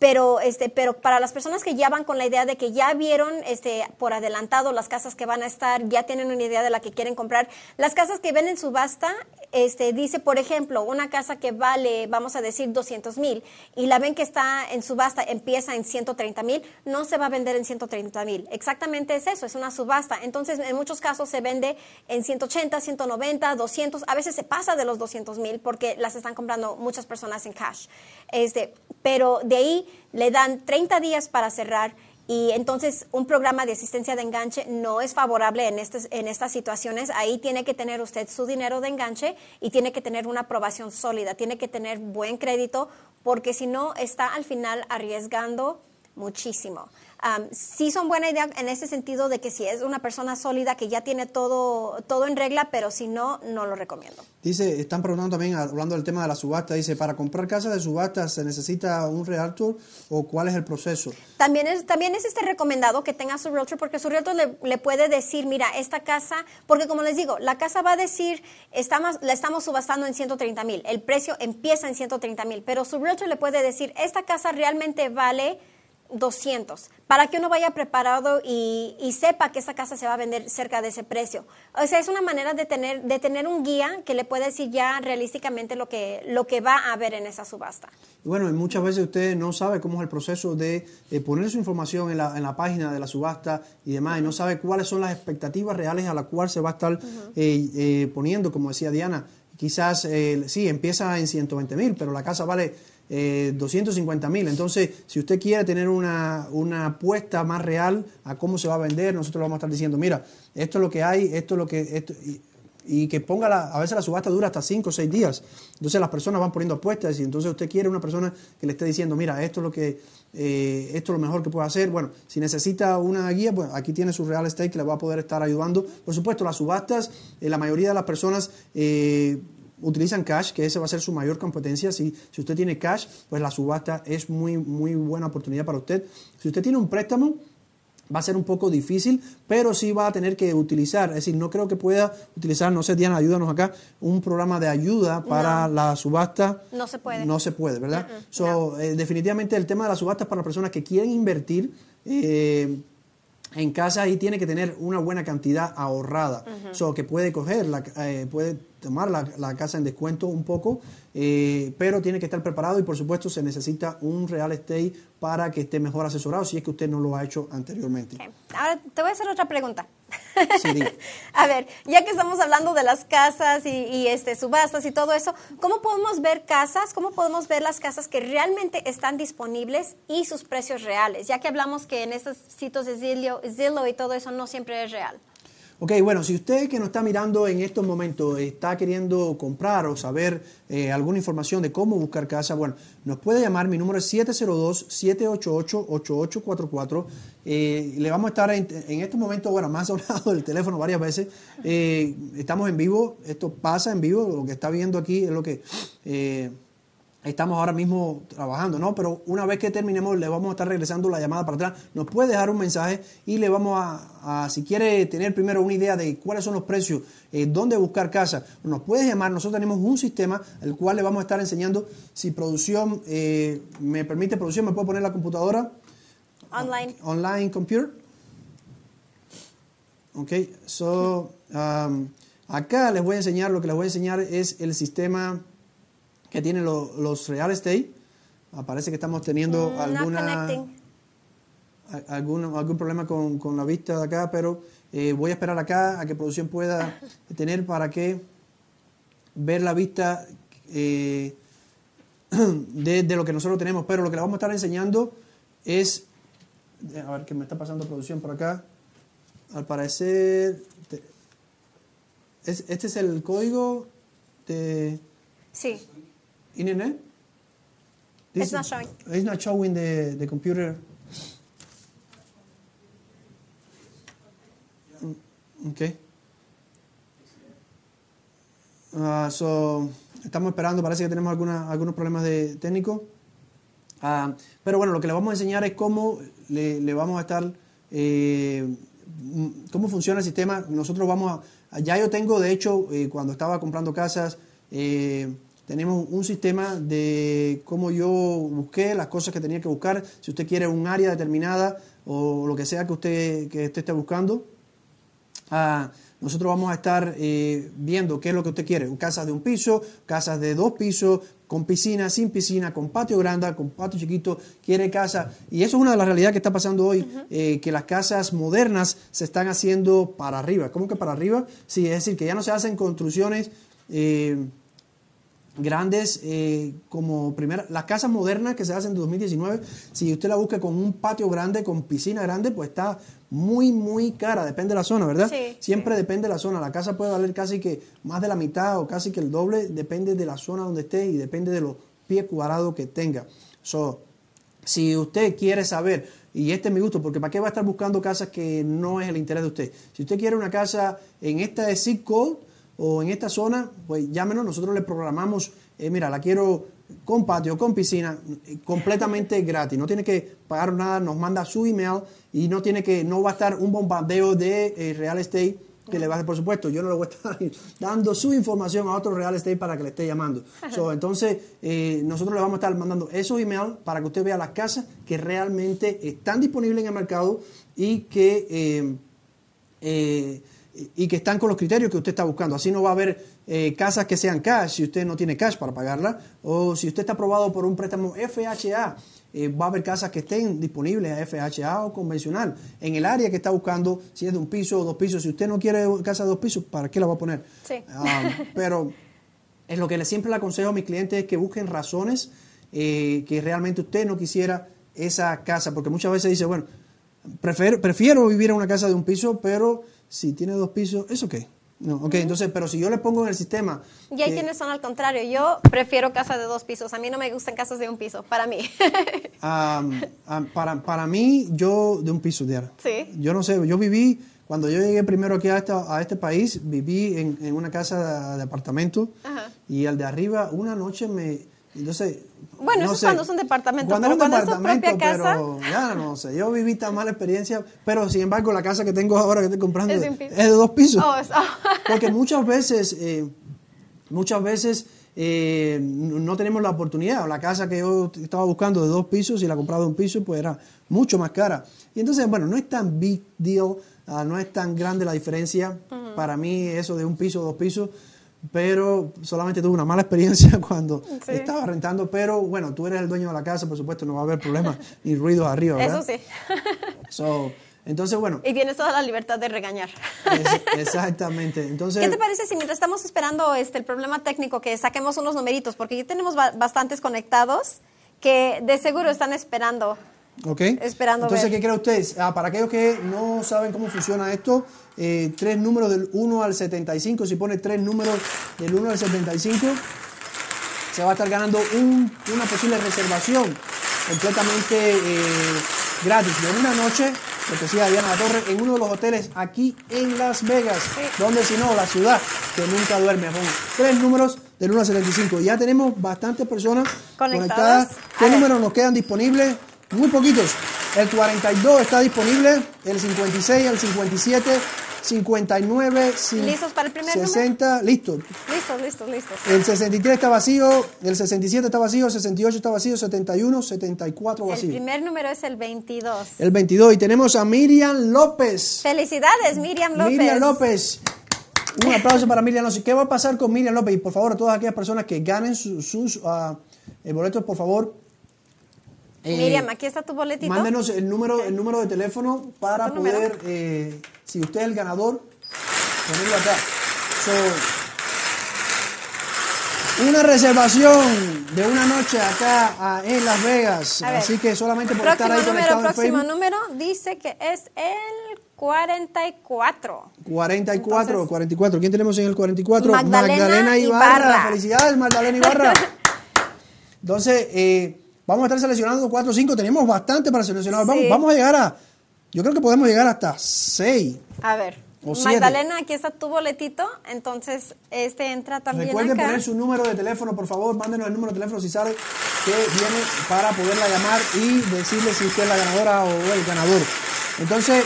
pero este pero para las personas que ya van con la idea de que ya vieron este por adelantado las casas que van a estar ya tienen una idea de la que quieren comprar las casas que ven en subasta este dice por ejemplo una casa que vale vamos a decir 200 mil y la ven que está en subasta empieza en 130 mil no se va a vender en 130 mil exactamente es eso es una subasta entonces en muchos casos se vende en 180 190 200 a veces se pasa de los 200 mil porque las están comprando muchas personas en cash este pero de ahí le dan 30 días para cerrar y entonces un programa de asistencia de enganche no es favorable en, estas, en estas situaciones. Ahí tiene que tener usted su dinero de enganche y tiene que tener una aprobación sólida, tiene que tener buen crédito, porque si no está al final arriesgando muchísimo um, sí son buena idea en ese sentido de que si es una persona sólida que ya tiene todo, todo en regla, pero si no, no lo recomiendo. Dice, están preguntando también, hablando del tema de la subasta, dice, para comprar casa de subasta se necesita un realtor o cuál es el proceso. También es, también es este recomendado que tenga su realtor porque su realtor le, puede decir, mira, esta casa, porque como les digo, la casa va a decir, estamos, la estamos subastando en 130 mil, el precio empieza en 130 mil, pero su realtor le puede decir, esta casa realmente vale 200, para que uno vaya preparado y, sepa que esa casa se va a vender cerca de ese precio. O sea, es una manera de tener, de tener un guía que le puede decir ya realísticamente lo que, lo que va a haber en esa subasta. Bueno, muchas veces usted no sabe cómo es el proceso de eh, poner su información en la, en la, página de la subasta y demás, y no sabe cuáles son las expectativas reales a las cuales se va a estar eh, eh, poniendo, como decía Diana, quizás sí empieza en 120 mil, pero la casa vale 250 eh, mil. Entonces, si usted quiere tener una, apuesta más real a cómo se va a vender, nosotros vamos a estar diciendo, mira, esto es lo que hay, esto es lo que... y, que ponga la, a veces la subasta dura hasta 5 o 6 días. Entonces las personas van poniendo apuestas y entonces usted quiere una persona que le esté diciendo, mira, esto es lo que eh, esto lo mejor que puede hacer. Bueno, si necesita una guía, pues aquí tiene su real estate que le va a poder estar ayudando. Por supuesto, las subastas, eh, la mayoría de las personas utilizan cash, que ese va a ser su mayor competencia. Si, si usted tiene cash, pues la subasta es muy, muy buena oportunidad para usted. Si usted tiene un préstamo, va a ser un poco difícil, pero sí va a tener que utilizar, es decir, no creo que pueda utilizar, no sé, Diana, ayúdanos acá, un programa de ayuda para la subasta. No se puede. No se puede, ¿verdad? Eh, definitivamente el tema de la subasta es para las personas que quieren invertir, eh, en casa ahí tiene que tener una buena cantidad ahorrada, O que puede coger, la, eh, puede tomar la, casa en descuento un poco, eh, pero tiene que estar preparado y por supuesto se necesita un real estate para que esté mejor asesorado si es que usted no lo ha hecho anteriormente. Ahora te voy a hacer otra pregunta. a ver, ya que estamos hablando de las casas y, este, subastas y todo eso, ¿cómo podemos ver casas? ¿Cómo podemos ver las casas que realmente están disponibles y sus precios reales? Ya que hablamos que en estos sitios de Zillow y todo eso no siempre es real. Ok, bueno, si usted que nos está mirando en estos momentos está queriendo comprar o saber eh, alguna información de cómo buscar casa, bueno, nos puede llamar. Mi número es 702-788-8844. Eh, le vamos a estar en, estos momentos, bueno, más hablado del teléfono varias veces. Eh, estamos en vivo, esto pasa en vivo, lo que está viendo aquí es lo que estamos ahora mismo trabajando, ¿no? Pero una vez que terminemos, le vamos a estar regresando la llamada para atrás. Nos puede dejar un mensaje y le vamos a, si quiere tener primero una idea de cuáles son los precios, eh, dónde buscar casa, nos puede llamar. Nosotros tenemos un sistema al cual le vamos a estar enseñando si producción, eh, me permite producción, me puedo poner la computadora. Online. Online computer. Ok, so, um, acá les voy a enseñar, lo que les voy a enseñar es el sistema que tienen los real estate. Aparece ah, que estamos teniendo mm, alguna, algún, algún problema con, la vista de acá, pero eh, voy a esperar acá a que producción pueda tener para que ver la vista eh, de, lo que nosotros tenemos. Pero lo que le vamos a estar enseñando es, eh, a ver qué me está pasando producción por acá. Al parecer, este es el código de... Sí in Es no showing. It's not showing the, computer. Mm, okay. Ah, so, estamos esperando, parece que tenemos alguna, algunos problemas de técnicos. Ah, pero bueno, lo que le vamos a enseñar es cómo le, vamos a estar, eh, mm, cómo funciona el sistema. Nosotros vamos a, ya yo tengo, de hecho, eh, cuando estaba comprando casas, eh, tenemos un sistema de cómo yo busqué las cosas que tenía que buscar, si usted quiere un área determinada o lo que sea que usted, que esté buscando. Ah, nosotros vamos a estar eh, viendo qué es lo que usted quiere. Casas de un piso, casas de dos pisos, con piscina, sin piscina, con patio grande, con patio chiquito, quiere casa. Y eso es una de las realidades que está pasando hoy, eh, que las casas modernas se están haciendo para arriba. ¿Cómo que para arriba? Sí, es decir, que ya no se hacen construcciones eh, grandes eh, como primera, las casas modernas que se hacen en 2019, si usted la busca con un patio grande, con piscina grande, pues está muy, muy cara, depende de la zona, ¿verdad? Siempre depende de la zona, la casa puede valer casi que más de la mitad o casi que el doble, depende de la zona donde esté y depende de los pies cuadrados que tenga. So, si usted quiere saber, y este es mi gusto, porque ¿para qué va a estar buscando casas que no es el interés de usted? Si usted quiere una casa en esta de zip o en esta zona, pues llámenos, nosotros le programamos, eh, mira, la quiero con patio, con piscina, eh, completamente gratis. No tiene que pagar nada, nos manda su email y no tiene que, no va a estar un bombardeo de eh, real estate que le va a hacer, por supuesto, yo no le voy a estar dando su información a otro real estate para que le esté llamando. entonces, nosotros le vamos a estar mandando esos emails para que usted vea las casas que realmente están disponibles en el mercado y que y que están con los criterios que usted está buscando. Así no va a haber eh, casas que sean cash si usted no tiene cash para pagarla, o si usted está aprobado por un préstamo FHA, eh, va a haber casas que estén disponibles a FHA o convencional. En el área que está buscando, si es de un piso o dos pisos, si usted no quiere casa de dos pisos, ¿para qué la va a poner? Sí. Ah, pero es lo que le, siempre le aconsejo a mis clientes es que busquen razones eh, que realmente usted no quisiera esa casa, porque muchas veces dice, bueno, prefiero, prefiero vivir en una casa de un piso, pero... Si tiene dos pisos, es ok. No, ok, entonces, pero si yo le pongo en el sistema... Y hay quienes son al contrario, yo prefiero casas de dos pisos, a mí no me gustan casas de un piso, para mí. para, mí, yo de un piso, Diana. Sí. Yo no sé, yo viví, cuando yo llegué primero aquí a, a este país, viví en, en una casa de, apartamento y al de arriba, una noche me... Entonces, bueno, eso es cuando son departamentos, cuando cuando departamento, es propia casa. ya no sé, yo viví tan mala experiencia, pero sin embargo la casa que tengo ahora que estoy comprando es, de dos pisos. Oh, Porque muchas veces, eh, muchas veces eh, no tenemos la oportunidad. La casa que yo estaba buscando de dos pisos y la compraba de un piso, pues era mucho más cara. Y entonces, bueno, no es tan big deal, ah, no es tan grande la diferencia. Para mí eso de un piso, o dos pisos pero solamente tuve una mala experiencia cuando estaba rentando, pero bueno, tú eres el dueño de la casa, por supuesto, no va a haber problemas ni ruidos arriba. ¿verdad? Eso sí. entonces, bueno. Y tienes toda la libertad de regañar. exactamente. Entonces, ¿Qué te parece si mientras estamos esperando este, el problema técnico que saquemos unos numeritos? Porque ya tenemos bastantes conectados que de seguro están esperando. Ok. Esperando Entonces, ¿qué creen ustedes? Ah, para aquellos que no saben cómo funciona esto, eh, tres números del 1 al 75. Si pone tres números del 1 al 75, se va a estar ganando una posible reservación completamente eh, gratis de una noche, que decía Diana Torres... en uno de los hoteles aquí en Las Vegas, donde si no, la ciudad que nunca duerme. tres números del 1 al 75. Ya tenemos bastantes personas conectadas. conectadas. ¿Qué números nos quedan disponibles? Muy poquitos. El 42 está disponible, el 56, el 57, 59, ¿Listos para el primer 60, listo. Listo, listo, listo. El 63 está vacío, el 67 está vacío, el 68 está vacío, 71, 74 vacío. El primer número es el 22. El 22 y tenemos a Miriam López. Felicidades, Miriam López. Miriam López. Un aplauso para Miriam López. ¿Qué va a pasar con Miriam López? Y por favor, a todas aquellas personas que ganen sus ah, eh, boletos, por favor, eh, Miriam, aquí está tu boletito. Mándenos el número, el número de teléfono para poder, eh, si usted es el ganador, ponerlo acá. una reservación de una noche acá en Las Vegas. Así que solamente por estar ahí número, Próximo número dice que es el 44. 44, 44. ¿Quién tenemos en el 44? Magdalena, Ibarra. Felicidades, Magdalena Ibarra. Entonces, eh, Vamos a estar seleccionando 4 o 5. Tenemos bastante para seleccionar. Vamos, vamos a llegar a. Yo creo que podemos llegar hasta 6. A ver. Magdalena, aquí está tu boletito. Entonces, este entra también. Recuerden poner su número de teléfono, por favor. Mándenos el número de teléfono si sabe que viene para poderla llamar y decirle si usted es la ganadora o el ganador. Entonces,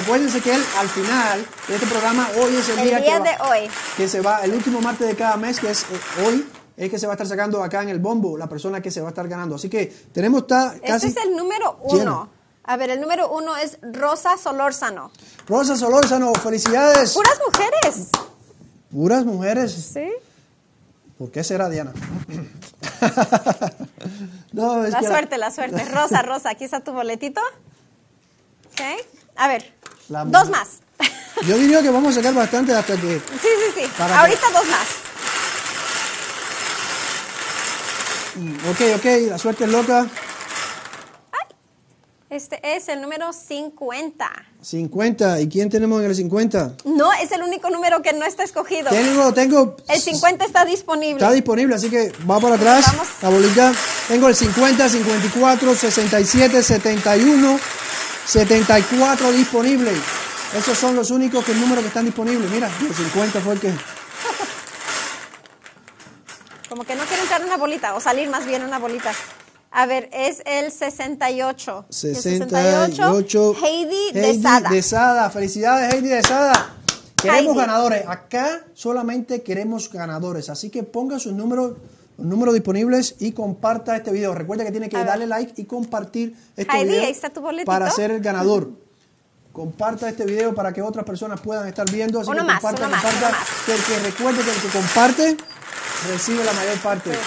recuérdense que él, al final de este programa, hoy es el, día, de hoy. que se va, el último martes de cada mes, que es eh, hoy, es que se va a estar sacando acá en el bombo la persona que se va a estar ganando. Así que tenemos ta, Este es el número uno. A ver, el número uno es Rosa Solórzano. Rosa Solórzano, felicidades. Puras mujeres. Puras mujeres. Sí. ¿Por qué será Diana? la suerte, la... suerte. Rosa, Rosa, aquí está tu boletito. sí. A ver, dos más. Yo diría que vamos a sacar bastante hasta que. Sí, sí, sí. Ahorita dos más. Mm, ok, ok, la suerte es loca. Ay, este es el número 50. 50. ¿Y quién tenemos en el 50? No, es el único número que no está escogido. Tengo, tengo. El 50 está disponible. Está disponible, así que va para atrás. La bolita. Tengo el 50, 54, 67, 71, 74 disponible Esos son los únicos que, números que están disponibles. Mira, el 50 fue el que como que no quiero entrar en una bolita, o salir más bien en una bolita. A ver, es el 68. 68. Heidi, de, Sada. Felicidades, Heidi de Queremos ganadores. Acá solamente queremos ganadores. Así que ponga sus números disponibles y comparta este video. Recuerda que tiene que darle like y compartir este video ahí está tu para ser el ganador. Comparta este video para que otras personas puedan estar viendo. Así que más, uno recuerde que el que comparte recibe la mayor parte. A ver.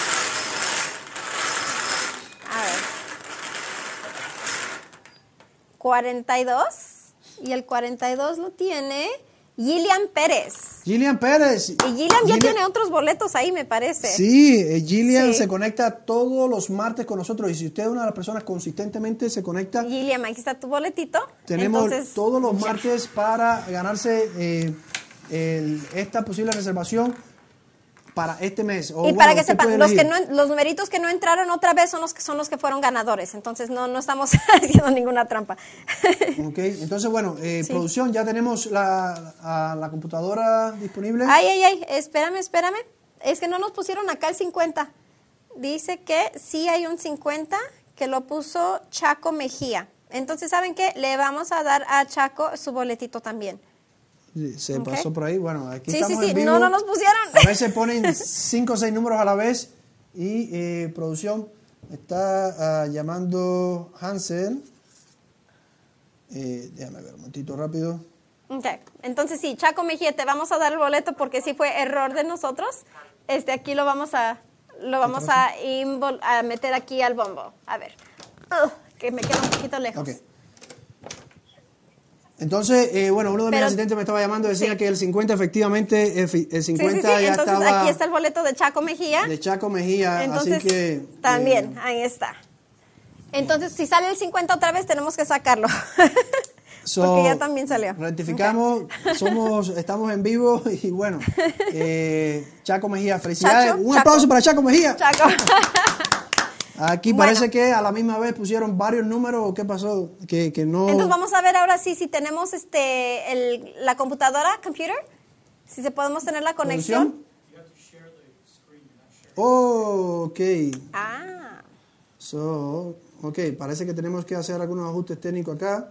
42. Y el 42 lo tiene Gillian Pérez. Gillian Pérez. Y Gillian, ya tiene otros boletos ahí, me parece. Sí, eh, Gillian se conecta todos los martes con nosotros. Y si usted es una de las personas consistentemente se conecta. Gillian, aquí está tu boletito. Tenemos todos los martes para ganarse eh, esta posible reservación para este mes. y para que sepan, los, que numeritos que no entraron otra vez son los que son los que fueron ganadores. Entonces no, estamos haciendo ninguna trampa. entonces bueno, eh, producción, ya tenemos la, la, computadora disponible. Ay, ay, ay, espérame, espérame. Es que no nos pusieron acá el 50. Dice que sí hay un 50 que lo puso Chaco Mejía. Entonces, ¿saben qué? Le vamos a dar a Chaco su boletito también. Se pasó por ahí. Bueno, aquí estamos En vivo. No, nos pusieron. A veces ponen cinco o seis números a la vez y eh, producción está ah, llamando Hansen, eh, déjame ver un momentito rápido. Ok, entonces sí, Chaco Mejía, te vamos a dar el boleto porque sí fue error de nosotros. Este, aquí lo vamos a, lo vamos a, a, meter aquí al bombo. A ver, que me quedo un poquito lejos. Okay. Entonces, eh, bueno, uno de mis asistentes me estaba llamando, decía que el 50 efectivamente, eh, el 50 sí, Entonces, aquí está el boleto de Chaco Mejía. De Chaco Mejía, así que... También, eh, ahí está. Entonces, si sale el 50 otra vez, tenemos que sacarlo. Porque ya también salió. Rectificamos, somos, estamos en vivo y bueno, Chaco Mejía, felicidades. Un aplauso para Chaco Mejía. Chaco. Aquí parece que a la misma vez pusieron varios números o qué pasó, que, no... Entonces vamos a ver ahora sí si tenemos este, la computadora, computer, si se podemos tener la conexión. Oh, ok. Ah. So, ok, parece que tenemos que hacer algunos ajustes técnicos acá.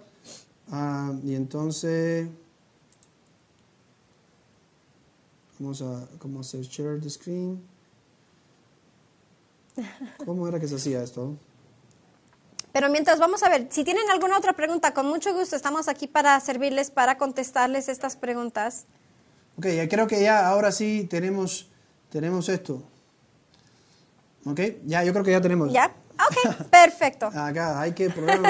Ah, y entonces... Vamos a, ¿cómo hacer share the screen? ¿Cómo era que se hacía esto? Pero mientras vamos a ver, si tienen alguna otra pregunta, con mucho gusto estamos aquí para servirles, para contestarles estas preguntas. Ok, creo que ya ahora sí tenemos, tenemos esto. Ok, ya yo creo que ya tenemos. Ya, ok, perfecto. Acá hay que probarlo.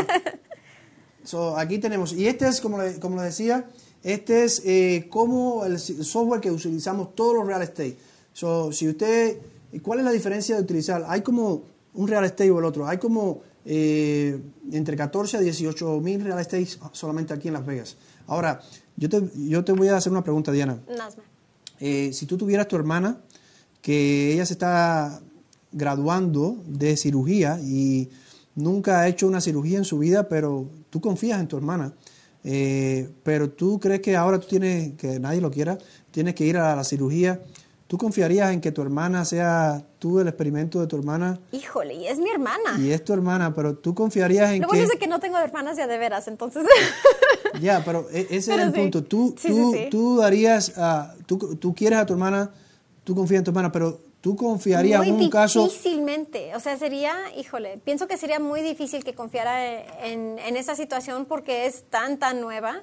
aquí tenemos, y este es, como, como les decía, este es eh, como el software que utilizamos todos los real estate. si usted ¿Y cuál es la diferencia de utilizar? Hay como un real estate o el otro. Hay como eh, entre 14 a 18 mil real estates solamente aquí en Las Vegas. Ahora, yo te, yo te voy a hacer una pregunta, Diana. Eh, si tú tuvieras tu hermana, que ella se está graduando de cirugía y nunca ha hecho una cirugía en su vida, pero tú confías en tu hermana, eh, pero tú crees que ahora tú tienes, que nadie lo quiera, tienes que ir a la cirugía ¿Tú confiarías en que tu hermana sea tú el experimento de tu hermana? Híjole, y es mi hermana. Y es tu hermana, pero tú confiarías en que... Lo bueno es que no tengo hermanas ya de veras, entonces... ya, pero e-, ese era el punto. Tú, tú, darías... tú, quieres a tu hermana, tú confías en tu hermana, pero ¿Tú confiarías en un caso? Difícilmente. O sea, sería, híjole, pienso que sería muy difícil que confiara en, en, esa situación porque es tan, tan nueva.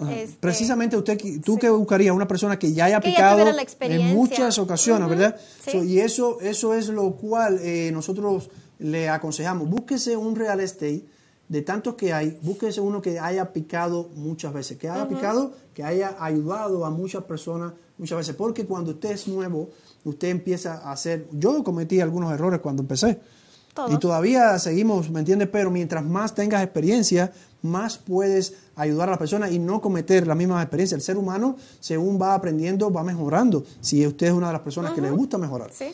Este, Precisamente usted, tú que buscarías una persona que ya haya picado en muchas ocasiones, ¿verdad? y eso, eso es lo cual eh, nosotros le aconsejamos. Búsquese un real estate de tantos que hay, búsquese uno que haya picado muchas veces, que haya picado, que haya ayudado a muchas personas muchas veces, porque cuando usted es nuevo, usted empieza a hacer, yo cometí algunos errores cuando empecé, y todavía seguimos, ¿me entiendes? Pero mientras más tengas experiencia, más puedes ayudar a las personas y no cometer las mismas experiencias. El ser humano, según va aprendiendo, va mejorando. Si usted es una de las personas que le gusta mejorar. Sí.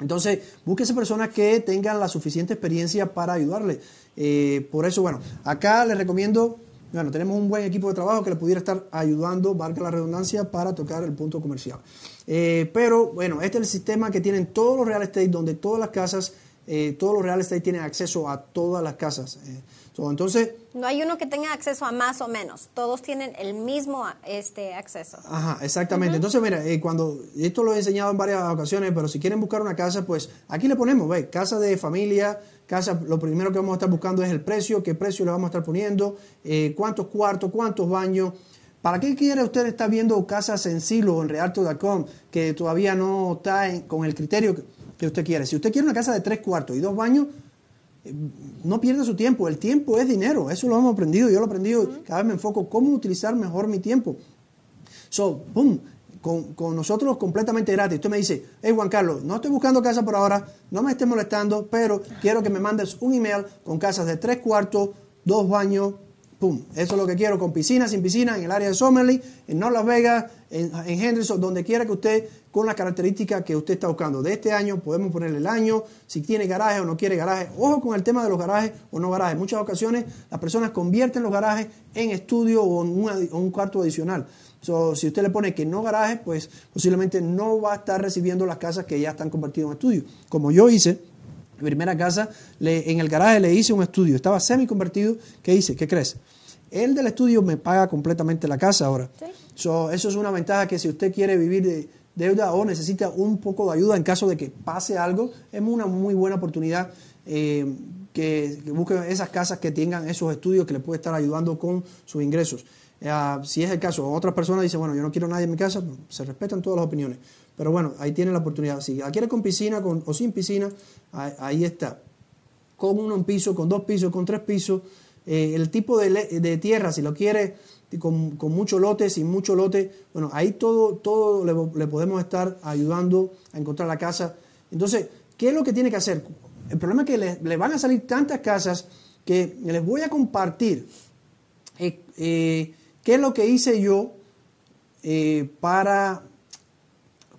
Entonces, búsquese personas que tengan la suficiente experiencia para ayudarle. Eh, por eso, bueno, acá les recomiendo, bueno, tenemos un buen equipo de trabajo que le pudiera estar ayudando, barca la redundancia, para tocar el punto comercial. Eh, pero, bueno, este es el sistema que tienen todos los real estate, donde todas las casas eh, todos los reales estate tienen acceso a todas las casas. Eh. entonces... No hay uno que tenga acceso a más o menos. Todos tienen el mismo este acceso. Ajá, exactamente. Entonces, mira, eh, cuando esto lo he enseñado en varias ocasiones, pero si quieren buscar una casa, pues aquí le ponemos, ve, casa de familia, casa, lo primero que vamos a estar buscando es el precio, qué precio le vamos a estar poniendo, eh, cuántos cuartos, cuántos baños. ¿Para qué quiere usted estar viendo casas en Silo o en Realto.com que todavía no está con el criterio? Que, que usted quiere. Si usted quiere una casa de tres cuartos y dos baños, eh, no pierda su tiempo. El tiempo es dinero. Eso lo hemos aprendido. Yo lo he aprendido. Cada vez me enfoco cómo utilizar mejor mi tiempo. So, pum, Con, nosotros completamente gratis. Usted me dice, hey Juan Carlos, no estoy buscando casa por ahora, no me esté molestando, pero quiero que me mandes un email con casas de tres cuartos, dos baños, pum. Eso es lo que quiero, con piscina, sin piscina, en el área de Somerly, en North Las Vegas, en Henderson, donde quiera que usted con la característica que usted está buscando. De este año podemos ponerle el año, si tiene garaje o no quiere garaje. Ojo con el tema de los garajes o no garajes. Muchas ocasiones las personas convierten los garajes en estudio o en un, cuarto adicional. si usted le pone que no garaje, pues posiblemente no va a estar recibiendo las casas que ya están convertidas en estudio. Como yo hice, mi primera casa, en el garaje le hice un estudio. Estaba semi convertido. ¿Qué hice? ¿Qué crees? El del estudio me paga completamente la casa ahora. eso es una ventaja que si usted quiere vivir de deuda o necesita un poco de ayuda en caso de que pase algo, es una muy buena oportunidad eh, que, busquen esas casas que tengan esos estudios que le puede estar ayudando con sus ingresos. Eh, ah, si es el caso, otras personas dicen, bueno, yo no quiero nadie en mi casa, se respetan todas las opiniones. Pero bueno, ahí tiene la oportunidad. Si la con piscina o sin piscina, ahí, está. Con uno un piso, con dos pisos, con tres pisos. Eh, el tipo de tierra, si lo quiere con, con, mucho lote, sin mucho lote. Bueno, ahí todo, todo le, podemos estar ayudando a encontrar la casa. Entonces, ¿qué es lo que tiene que hacer? El problema es que le, van a salir tantas casas que les voy a compartir eh, eh, qué es lo que hice yo eh, para,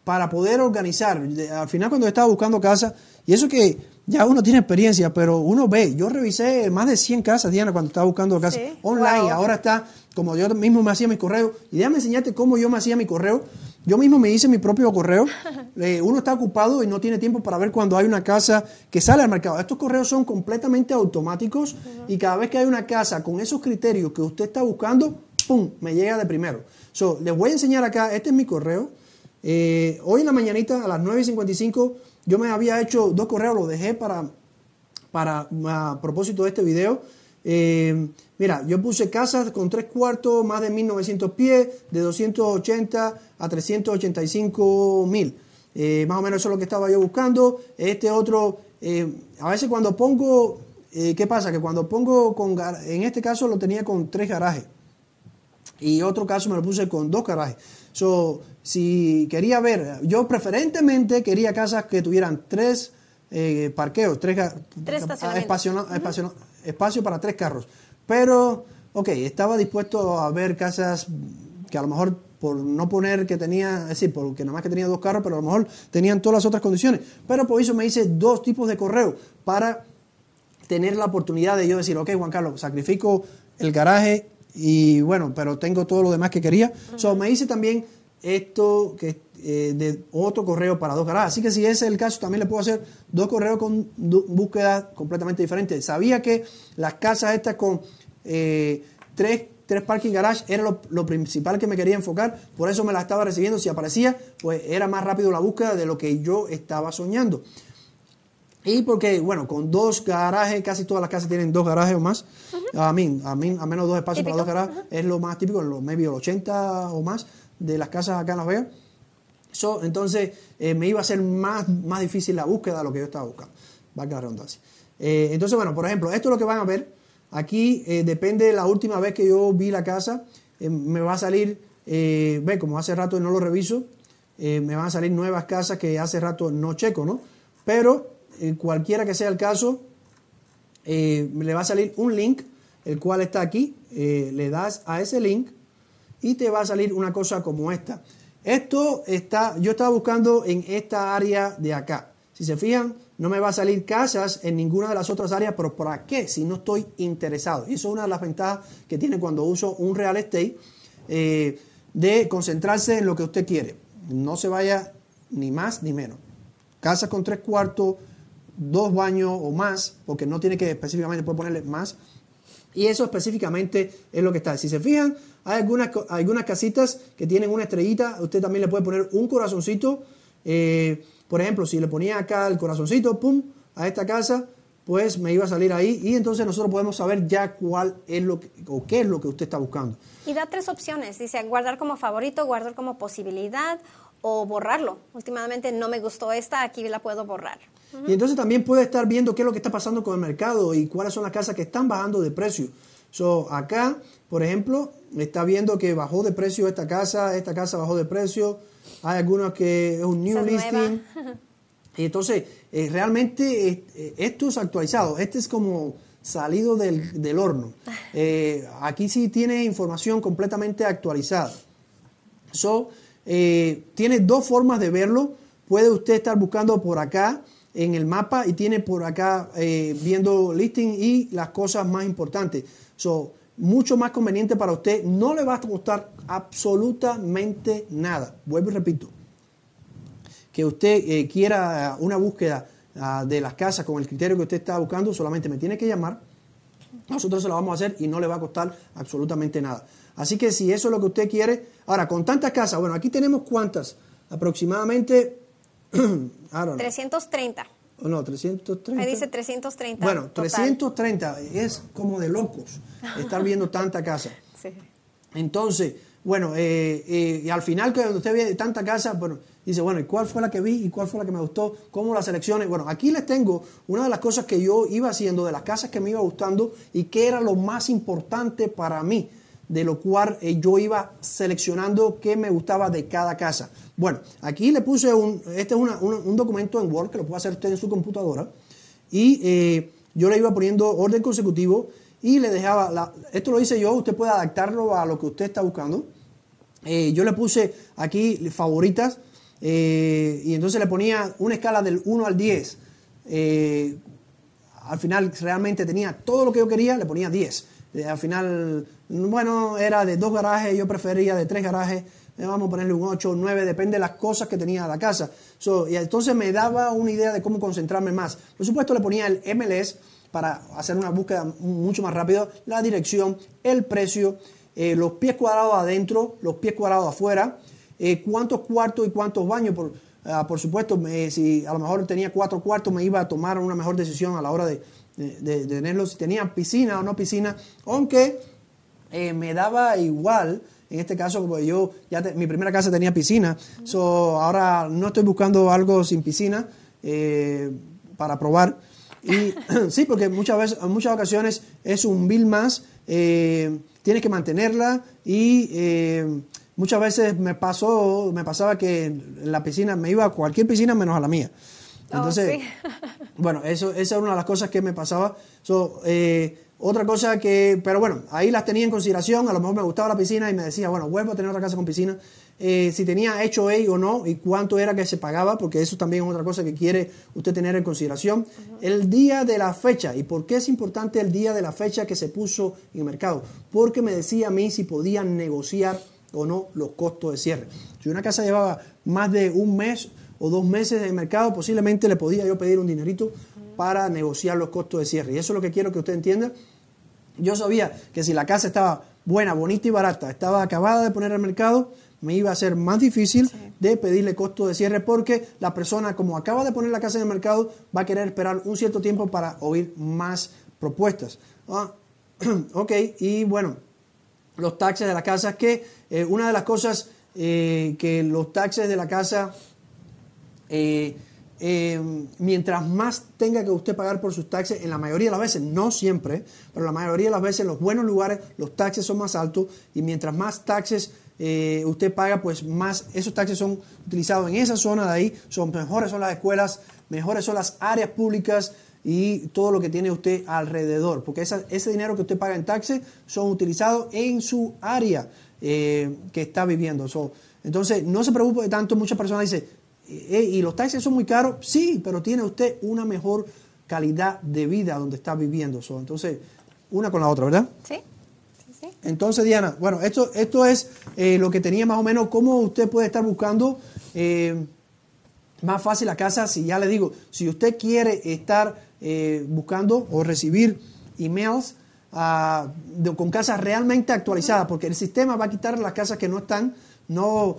para poder organizar. Al final cuando estaba buscando casa, y eso que ya uno tiene experiencia, pero uno ve, yo revisé más de 100 casas, Diana, cuando estaba buscando casa online, ahora está como yo mismo me hacía mi correo, y déjame enseñarte cómo yo me hacía mi correo. Yo mismo me hice mi propio correo. Eh, uno está ocupado y no tiene tiempo para ver cuando hay una casa que sale al mercado. Estos correos son completamente automáticos y cada vez que hay una casa con esos criterios que usted está buscando, ¡pum!, me llega de primero. So, les voy a enseñar acá, este es mi correo. Eh, hoy en la mañanita, a las 9.55, yo me había hecho dos correos, los dejé para, para a propósito de este video. Em, mira, yo puse casas con tres cuartos, más de 1900 pies, de 280 a 385 mil. Eh, más o menos eso es lo que estaba yo buscando. Este otro, em, a veces cuando pongo, eh, ¿qué pasa? Que cuando pongo con, en este caso lo tenía con tres garajes. Y otro caso me lo puse con dos garajes. So, si quería ver, yo preferentemente quería casas que tuvieran tres eh, parqueos, tres, tres ah, estacionamientos espacio para tres carros. Pero, ok, estaba dispuesto a ver casas que a lo mejor por no poner que tenía, es decir, porque nada más que tenía dos carros, pero a lo mejor tenían todas las otras condiciones. Pero por eso me hice dos tipos de correo para tener la oportunidad de yo decir, ok, Juan Carlos, sacrifico el garaje y bueno, pero tengo todo lo demás que quería. me hice también esto que eh, de otro correo para dos garajes. Así que si ese es el caso, también le puedo hacer dos correos con búsqueda búsquedas completamente diferentes. Sabía que las casas estas con eh, tres, parking garage era lo, principal que me quería enfocar, por eso me la estaba recibiendo. Si aparecía, pues era más rápido la búsqueda de lo que yo estaba soñando. Y porque, bueno, con dos garajes, casi todas las casas tienen dos garajes o más. a, mí, a, mí, a menos dos espacios para dos garajes. Es lo más típico, en los medio 80 o más de las casas acá en Las Vegas entonces eh, me iba a ser más, más difícil la búsqueda de lo que yo estaba buscando. Valga la redundancia. Eh, entonces, bueno, por ejemplo, esto es lo que van a ver. Aquí eh, depende de la última vez que yo vi la casa. me va a salir, ve, como hace rato no lo reviso, me van a salir nuevas casas que hace rato no checo, ¿no? Pero cualquiera que sea el caso, le va a salir un link, el cual está aquí. le das a ese link y te va a salir una cosa como esta. Esto está, yo estaba buscando en esta área de acá. Si se fijan, no me va a salir casas en ninguna de las otras áreas, pero ¿para qué? Si no estoy interesado. Y eso es una de las ventajas que tiene cuando uso un real estate, eh, de concentrarse en lo que usted quiere. No se vaya ni más ni menos. Casas con tres cuartos, dos baños o más, porque no tiene que específicamente puede ponerle más y eso específicamente es lo que está. Si se fijan, hay algunas, algunas casitas que tienen una estrellita. Usted también le puede poner un corazoncito. Eh, por ejemplo, si le ponía acá el corazoncito, pum, a esta casa, pues me iba a salir ahí. Y entonces nosotros podemos saber ya cuál es lo que, qué es lo que usted está buscando. Y da tres opciones. Dice guardar como favorito, guardar como posibilidad o borrarlo. Últimamente no me gustó esta, aquí la puedo borrar. Y entonces también puede estar viendo qué es lo que está pasando con el mercado y cuáles son las casas que están bajando de precio. So, acá, por ejemplo, está viendo que bajó de precio esta casa, esta casa bajó de precio, hay algunas que es un new listing. Y entonces, eh, realmente eh, esto es actualizado, este es como salido del, horno. Eh, aquí sí tiene información completamente actualizada. So, tiene dos formas de verlo. Puede usted estar buscando por acá en el mapa y tiene por acá eh, viendo listing y las cosas más importantes. So, mucho más conveniente para usted. No le va a costar absolutamente nada. Vuelvo y repito. Que usted eh, quiera una búsqueda ah, de las casas con el criterio que usted está buscando, solamente me tiene que llamar. Nosotros se lo vamos a hacer y no le va a costar absolutamente nada. Así que si eso es lo que usted quiere. Ahora, con tantas casas, bueno, aquí tenemos cuántas. Aproximadamente 330. Ah, no, 330. dice 330. Bueno, 330 es como de locos estar viendo tanta casa. Entonces, bueno, eh, eh, al final que usted ve tanta casa, bueno, dice, bueno, ¿y cuál fue la que vi y cuál fue la que me gustó? ¿Cómo las selecciones? Bueno, aquí les tengo una de las cosas que yo iba haciendo, de las casas que me iba gustando y que era lo más importante para mí de lo cual eh, yo iba seleccionando qué me gustaba de cada casa. Bueno, aquí le puse un, este es un, documento en Word que lo puede hacer usted en su computadora y eh, yo le iba poniendo orden consecutivo y le dejaba, esto lo hice yo, usted puede adaptarlo a lo que usted está buscando. Eh, yo le puse aquí favoritas y entonces le ponía una escala del 1 al 10. al final realmente tenía todo lo que yo quería, le ponía 10. al final bueno, era de dos garajes, yo prefería de tres garajes, eh, vamos a ponerle un 8 o 9, depende de las cosas que tenía la casa. y entonces me daba una idea de cómo concentrarme más. Por supuesto, le ponía el MLS para hacer una búsqueda mucho más rápido, la dirección, el precio, eh, los pies cuadrados adentro, los pies cuadrados afuera, eh, cuántos cuartos y cuántos baños. Por, ah, por supuesto, me. si a lo mejor tenía cuatro cuartos, me iba a tomar una mejor decisión a la hora de, de tenerlos, si tenía piscina o no piscina, aunque eh, me daba igual. En este caso, como yo ya mi primera casa tenía piscina, so, ahora no estoy buscando algo sin piscina eh, para probar. Y sí, porque muchas veces, en muchas ocasiones es un bill más, eh, tienes que mantenerla y muchas veces me pasó, me pasaba que la piscina me iba a cualquier piscina menos a la mía. Oh, Entonces, bueno, eso, esa es una de las cosas que me pasaba. So, otra cosa que, pero bueno, ahí las tenía en consideración, a lo mejor me gustaba la piscina y me decía, bueno, vuelvo a tener otra casa con piscina, eh, si tenía hecho A o no y cuánto era que se pagaba, porque eso también es otra cosa que quiere usted tener en consideración. El día de la fecha, ¿y por qué es importante el día de la fecha que se puso en el mercado? Porque me decía a mí si podía negociar o no los costos de cierre. Si una casa llevaba más de un mes o dos meses en el mercado, posiblemente le podía yo pedir un dinerito para negociar los costos de cierre. Y eso es lo que quiero que usted entienda. Yo sabía que si la casa estaba buena, bonita y barata, estaba acabada de poner al mercado, me iba a ser más difícil de pedirle costo de cierre porque la persona, como acaba de poner la casa en el mercado, va a querer esperar un cierto tiempo para oír más propuestas. Ah, ok, y bueno, los taxes de la casa, que eh, una de las cosas eh, que los taxes de la casa... Eh, eh, mientras más tenga que usted pagar por sus taxes, en la mayoría de las veces, no siempre, pero la mayoría de las veces en los buenos lugares los taxes son más altos y mientras más taxes eh, usted paga, pues más esos taxes son utilizados en esa zona de ahí, son mejores son las escuelas, mejores son las áreas públicas y todo lo que tiene usted alrededor, porque ese dinero que usted paga en taxes son utilizados en su área eh, que está viviendo. entonces, no se preocupe tanto, muchas personas dicen, eh, ¿Y los taxis son muy caros? Sí, pero tiene usted una mejor calidad de vida donde está viviendo. entonces, una con la otra, ¿verdad? Sí. Entonces, Diana, bueno, esto, esto es eh, lo que tenía más o menos, cómo usted puede estar buscando eh, más fácil la casa, si ya le digo, si usted quiere estar buscando o recibir emails uh, con casas realmente actualizadas, porque el sistema va a quitar las casas que no están no,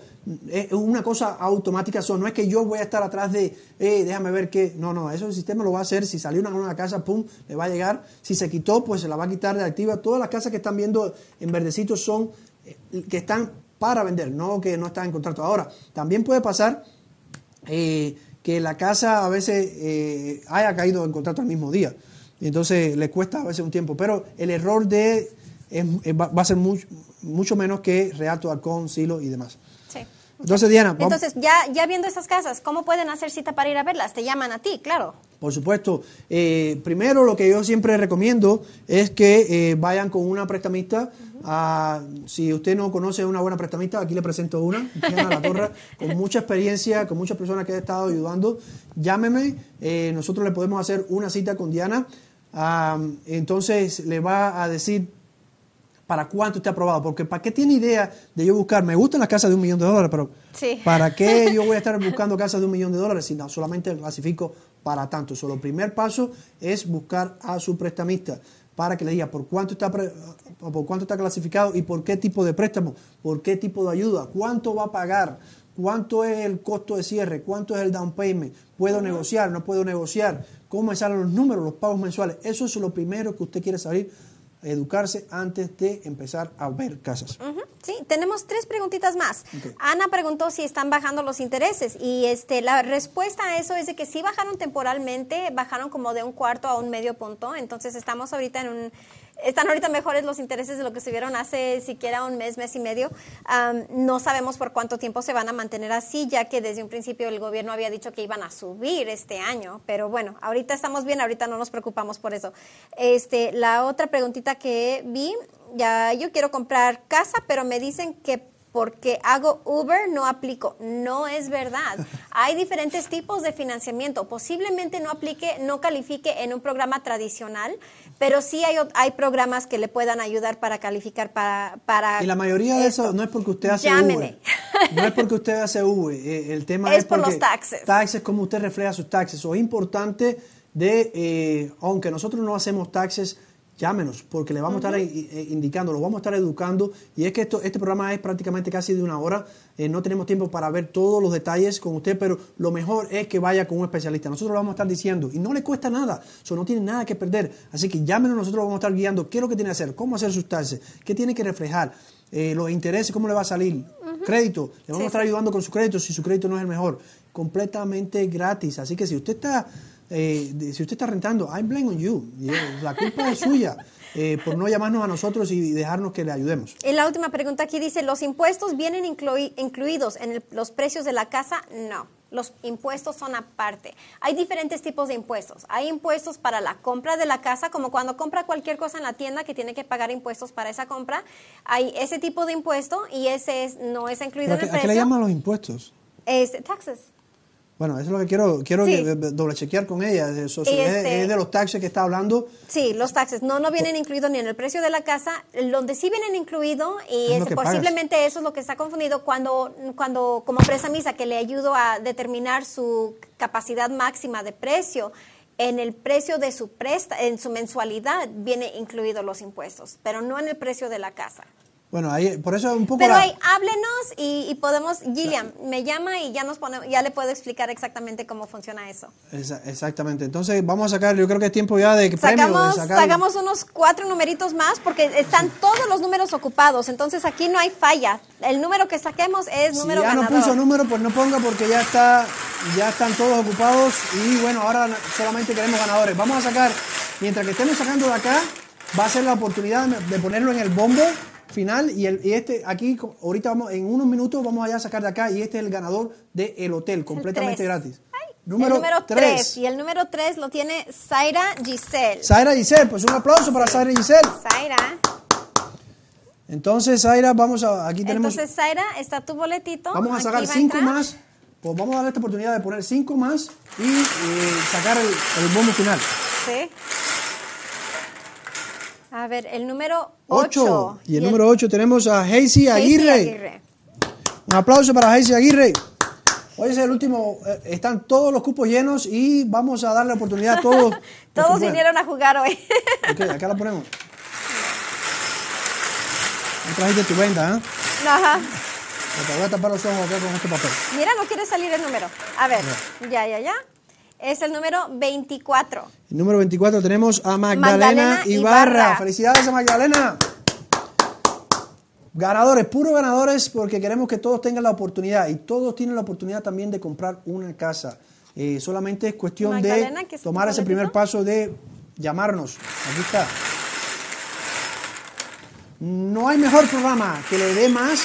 es eh, una cosa automática, son no es que yo voy a estar atrás de, eh, déjame ver qué. No, no, eso el sistema lo va a hacer. Si salió una nueva casa, pum, le va a llegar. Si se quitó, pues se la va a quitar de activa. Todas las casas que están viendo en verdecito son eh, que están para vender, no que no están en contrato. Ahora, también puede pasar eh, que la casa a veces haya caído en contrato al mismo día. Entonces le cuesta a veces un tiempo, pero el error de va, a ser mucho, mucho menos que Realto, Alcón, Silo y demás. Sí. Entonces, Diana. Entonces, ya, ya viendo esas casas, ¿cómo pueden hacer cita para ir a verlas? Te llaman a ti, claro. Por supuesto. Eh, primero, lo que yo siempre recomiendo es que eh, vayan con una prestamista. Ah, si usted no conoce una buena prestamista, aquí le presento una, Diana La con mucha experiencia, con muchas personas que he estado ayudando. Llámeme, eh, nosotros le podemos hacer una cita con Diana. Ah, entonces, le va a decir para cuánto está aprobado? porque ¿para qué tiene idea de yo buscar? Me gustan las casas de un millón de dólares, pero ¿para qué yo voy a estar buscando casas de un millón de dólares si no, solamente clasifico para tanto? Solo el primer paso es buscar a su prestamista para que le diga por cuánto está por cuánto está clasificado y por qué tipo de préstamo, por qué tipo de ayuda, cuánto va a pagar, cuánto es el costo de cierre, cuánto es el down payment, puedo negociar, no puedo negociar, cómo me salen los números, los pagos mensuales. Eso es lo primero que usted quiere saber educarse antes de empezar a ver casas. Sí, tenemos tres preguntitas más. Ana preguntó si están bajando los intereses y este la respuesta a eso es de que sí bajaron temporalmente, bajaron como de un cuarto a un medio punto, entonces estamos ahorita en un están ahorita mejores los intereses de lo que estuvieron hace siquiera un mes, mes y medio. no sabemos por cuánto tiempo se van a mantener así, ya que desde un principio el gobierno había dicho que iban a subir este año. Pero bueno, ahorita estamos bien, ahorita no nos preocupamos por eso. Este, la otra preguntita que vi, ya yo quiero comprar casa, pero me dicen que porque hago Uber, no aplico. No es verdad. Hay diferentes tipos de financiamiento. Posiblemente no aplique, no califique en un programa tradicional, pero sí hay, hay programas que le puedan ayudar para calificar para... y la mayoría de eso no es porque usted hace Llámeme. Uber. No es porque usted hace Uber. E-, el tema es, por los taxes. Taxes, como usted refleja sus taxes. O es importante de, eh, aunque nosotros no hacemos taxes, llámenos, porque le vamos a estar eh, indicando, lo vamos a estar educando. Y es que esto, este programa es prácticamente casi de una hora. Eh, no tenemos tiempo para ver todos los detalles con usted, pero lo mejor es que vaya con un especialista. Nosotros lo vamos a estar diciendo y no le cuesta nada, eso no tiene nada que perder. Así que llámenos, nosotros lo vamos a estar guiando qué es lo que tiene que hacer, cómo hacer sus qué tiene que reflejar. Eh, los intereses, cómo le va a salir, crédito, le vamos a estar ayudando con su crédito si su crédito no es el mejor, completamente gratis. Así que si usted está eh, si usted está rentando, I blame on you. Eh, la culpa es suya. Eh, por no llamarnos a nosotros y dejarnos que le ayudemos. En la última pregunta aquí dice, ¿los impuestos vienen incluidos en los precios de la casa? No. Los impuestos son aparte. Hay diferentes tipos de impuestos. Hay impuestos para la compra de la casa, como cuando compra cualquier cosa en la tienda que tiene que pagar impuestos para esa compra. Hay ese tipo de impuesto y ese es, no es incluido en el ¿a precio. qué le llaman los impuestos? Es taxes. Bueno, eso es lo que quiero, quiero doble chequear con ella. Este es, de los taxes que está hablando. Sí, los taxes. No, no vienen incluidos ni en el precio de la casa. Donde sí vienen incluidos, y posiblemente eso es lo que está confundido cuando, cuando como MISA que le ayudo a determinar su capacidad máxima de precio, en el precio de su presta, en su mensualidad viene incluidos los impuestos, pero no en el precio de la casa. Bueno, ahí, por eso un poco. Pero ahí, háblenos y, podemos. Gillian me llama y ya nos ya le puedo explicar exactamente cómo funciona eso. exactamente. Entonces, vamos a sacar, yo creo que es tiempo ya de que sacamos, unos cuatro numeritos más porque están todos los números ocupados. Entonces, aquí no hay falla. El número que saquemos es si número ya no puso número, pues no ponga porque ya, está, ya están todos ocupados. Y bueno, ahora solamente queremos ganadores. Vamos a sacar, mientras que estemos sacando de acá, va a ser la oportunidad de ponerlo en el bombo final y, el, este aquí, ahorita vamos, en unos minutos vamos allá a sacar de acá y este es el ganador del hotel, completamente gratis. número 3. Y el número 3 lo tiene Zaira Giselle. Zaira Giselle, pues un aplauso para Zaira Giselle. Zaira. Entonces, Zaira, vamos a. Aquí tenemos. Entonces, Zaira, está tu boletito. Vamos a sacar cinco más. Pues vamos a dar esta oportunidad de poner cinco más y eh, sacar el, el final. Sí. A ver, el número 8. Y el número 8 tenemos a Heisy Aguirre. Un aplauso para Heisy Aguirre. Hoy es el último, eh, están todos los cupos llenos y vamos a darle oportunidad a todos. todos vinieron a jugar hoy. ok, acá la ponemos. No trajiste tu venda, ¿eh? Ajá. voy a tapar los ojos con este papel. Mira, no quiere salir el número. A ver, ya, ya. ya. Es el número 24. El número 24 tenemos a Magdalena, Ibarra. Felicidades a Magdalena. Ganadores, puros ganadores, porque queremos que todos tengan la oportunidad y todos tienen la oportunidad también de comprar una casa. Eh, solamente es cuestión de tomar ese primer paso de llamarnos. Aquí está. No hay mejor programa que le dé más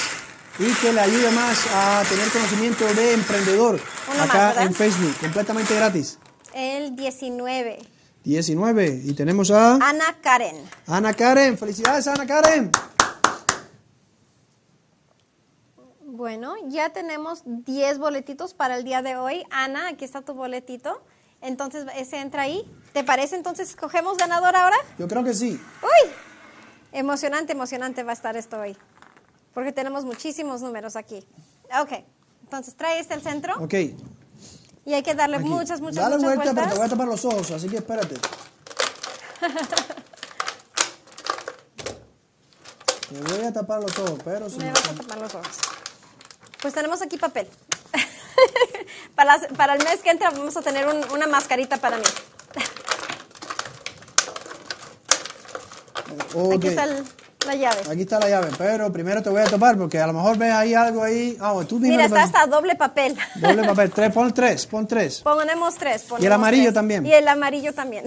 y que le ayude más a tener conocimiento de emprendedor acá en Facebook, completamente gratis. El 19. 19. Y tenemos a... Ana Karen. Ana Karen, felicidades Ana Karen. Bueno, ya tenemos 10 boletitos para el día de hoy. Ana, aquí está tu boletito. Entonces, ese entra ahí. ¿Te parece entonces cogemos ganador ahora? Yo creo que sí. Uy, emocionante, emocionante va a estar esto hoy porque tenemos muchísimos números aquí. Ok, entonces trae este al centro. Ok. Y hay que darle muchas, muchas, Dale muchas vueltas. Dale vuelta, pero te voy a tapar los ojos, así que espérate. Me voy a tapar los ojos, pero... Si me vas a tapar los ojos. Pues tenemos aquí papel. para, para, el mes que entra vamos a tener una mascarita para mí. Okay. Aquí está el la llave. Aquí está la llave, pero primero te voy a topar porque a lo mejor ves ahí algo ahí. tú Mira, está hasta doble papel. Doble papel, pon tres, pon tres. Ponemos tres. y el amarillo también. Y el amarillo también.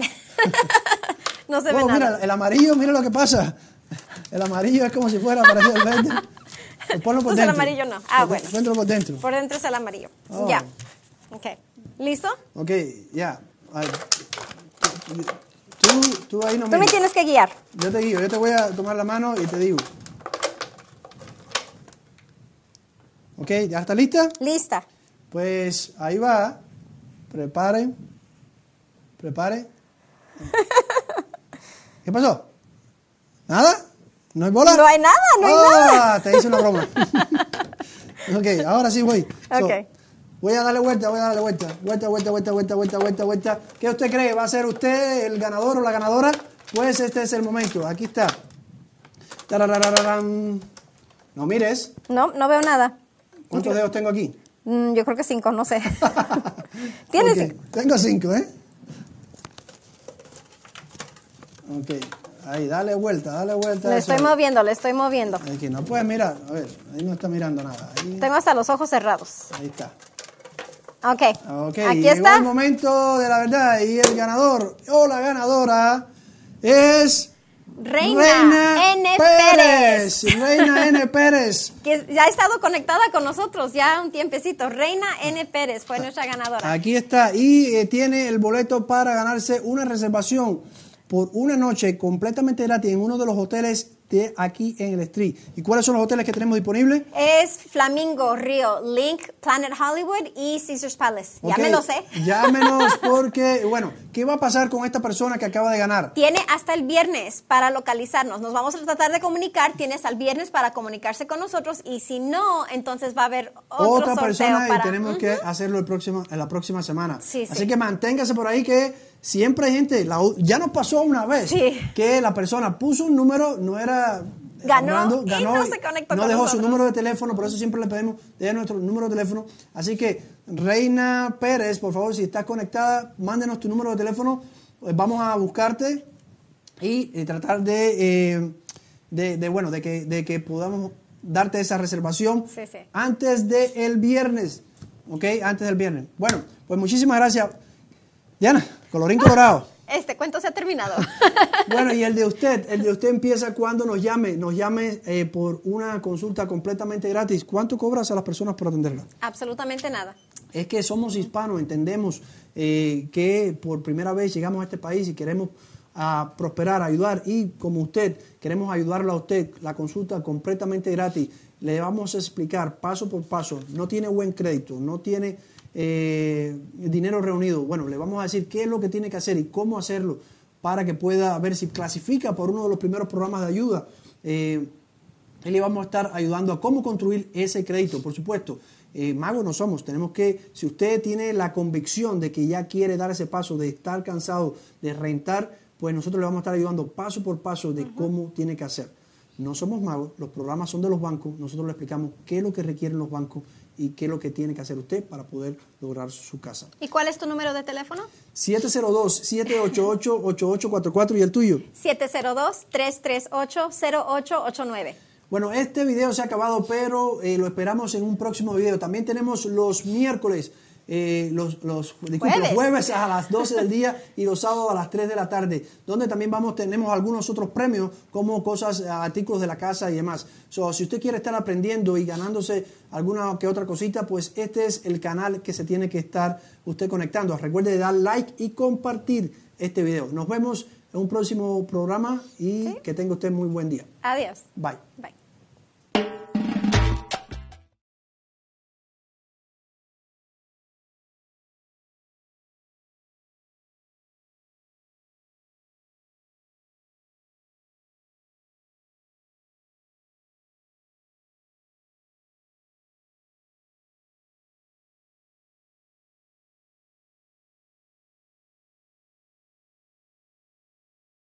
no se oh, ve mira, el amarillo, mira lo que pasa. El amarillo es como si fuera para el verde. Pues ponlo por dentro. el amarillo no. Ah, bueno. Dentro por dentro. Por dentro es el amarillo. Oh. Ya. Ok. ¿Listo? Ok, ya. Tú, ahí no me tienes que guiar. Yo te guío, yo te voy a tomar la mano y te digo. ¿Ok? ¿Ya está lista? Lista. Pues ahí va. Prepare. Prepare. ¿Qué pasó? ¿Nada? ¿No hay bola? No hay nada, no hay ah, Te hice una broma. ok, ahora sí voy. ok. Voy a darle vuelta, voy a darle vuelta. Vuelta, vuelta, vuelta, vuelta, vuelta, vuelta, vuelta. ¿Qué usted cree? ¿Va a ser usted el ganador o la ganadora? Pues este es el momento. Aquí está. No mires. No, no veo nada. ¿Cuántos dedos tengo aquí? Mm, yo creo que cinco, no sé. ¿Tienes? cinco. Tengo cinco, ¿eh? Ok. Ahí, dale vuelta, dale vuelta. Le estoy moviendo, le estoy moviendo. Aquí no puedes mirar. A ver, ahí no está mirando nada. Tengo hasta los ojos cerrados. Ahí está. Ok. okay. Aquí está. el momento de la verdad y el ganador o la ganadora es... Reina, N. Pérez. Reina N. Pérez. que ya ha estado conectada con nosotros ya un tiempecito. Reina N. Pérez fue nuestra ganadora. Aquí está. Y eh, tiene el boleto para ganarse una reservación por una noche completamente gratis en uno de los hoteles aquí en el Street. ¿Y cuáles son los hoteles que tenemos disponibles? Es Flamingo, Río, Link, Planet Hollywood y Caesars Palace. Llámenos, Ya Llámenos porque, bueno, ¿qué va a pasar con esta persona que acaba de ganar? Tiene hasta el viernes para localizarnos. Nos vamos a tratar de comunicar. hasta el viernes para comunicarse con nosotros y si no, entonces va a haber otro otra persona y tenemos que hacerlo el próximo, en la próxima semana. Así que manténgase por ahí que Siempre hay gente, ya nos pasó una vez que la persona puso un número, no era ganó, ganó y no se conectó No dejó su número de teléfono, por eso siempre le pedimos de nuestro número de teléfono. Así que, Reina Pérez, por favor, si estás conectada, mándenos tu número de teléfono. Eh, vamos a buscarte y, eh, tratar eh, de, de, bueno, de que, de que podamos darte esa reservación antes del el viernes. ¿Ok? Antes del viernes. Bueno, pues muchísimas gracias. Diana. Colorín colorado. Este cuento se ha terminado. bueno, y el de usted, el de usted empieza cuando nos llame, nos llame eh, por una consulta completamente gratis. ¿Cuánto cobras a las personas por atenderla? Absolutamente nada. Es que somos hispanos, entendemos eh, que por primera vez llegamos a este país y queremos ah, prosperar, ayudar y como usted queremos ayudarlo a usted, la consulta completamente gratis, le vamos a explicar paso por paso, no tiene buen crédito, no tiene eh, dinero reunido. Bueno, le vamos a decir qué es lo que tiene que hacer y cómo hacerlo para que pueda ver si clasifica por uno de los primeros programas de ayuda. Eh, le vamos a estar ayudando a cómo construir ese crédito. Por supuesto, mago eh, magos no somos. Tenemos que, si usted tiene la convicción de que ya quiere dar ese paso, de estar cansado, de rentar, pues nosotros le vamos a estar ayudando paso por paso de cómo tiene que hacer. No somos magos, los programas son de los bancos, nosotros le explicamos qué es lo que requieren los bancos y qué es lo que tiene que hacer usted para poder lograr su casa. ¿Y cuál es tu número de teléfono? 702-788-8844 y el tuyo. 702-338-0889. Bueno, este video se ha acabado, pero eh, lo esperamos en un próximo video. También tenemos los miércoles eh, los, los, ¿Jueves? a las 12 del día y los sábados a las 3 de la tarde, donde también vamos tenemos algunos otros premios como cosas, eh, artículos de la casa y demás. si usted quiere estar aprendiendo y ganándose alguna que otra cosita, pues este es el canal que se tiene que estar usted conectando. Recuerde dar like y compartir este video. Nos vemos en un próximo programa y que tenga usted muy buen día. Adiós. Bye. Bye.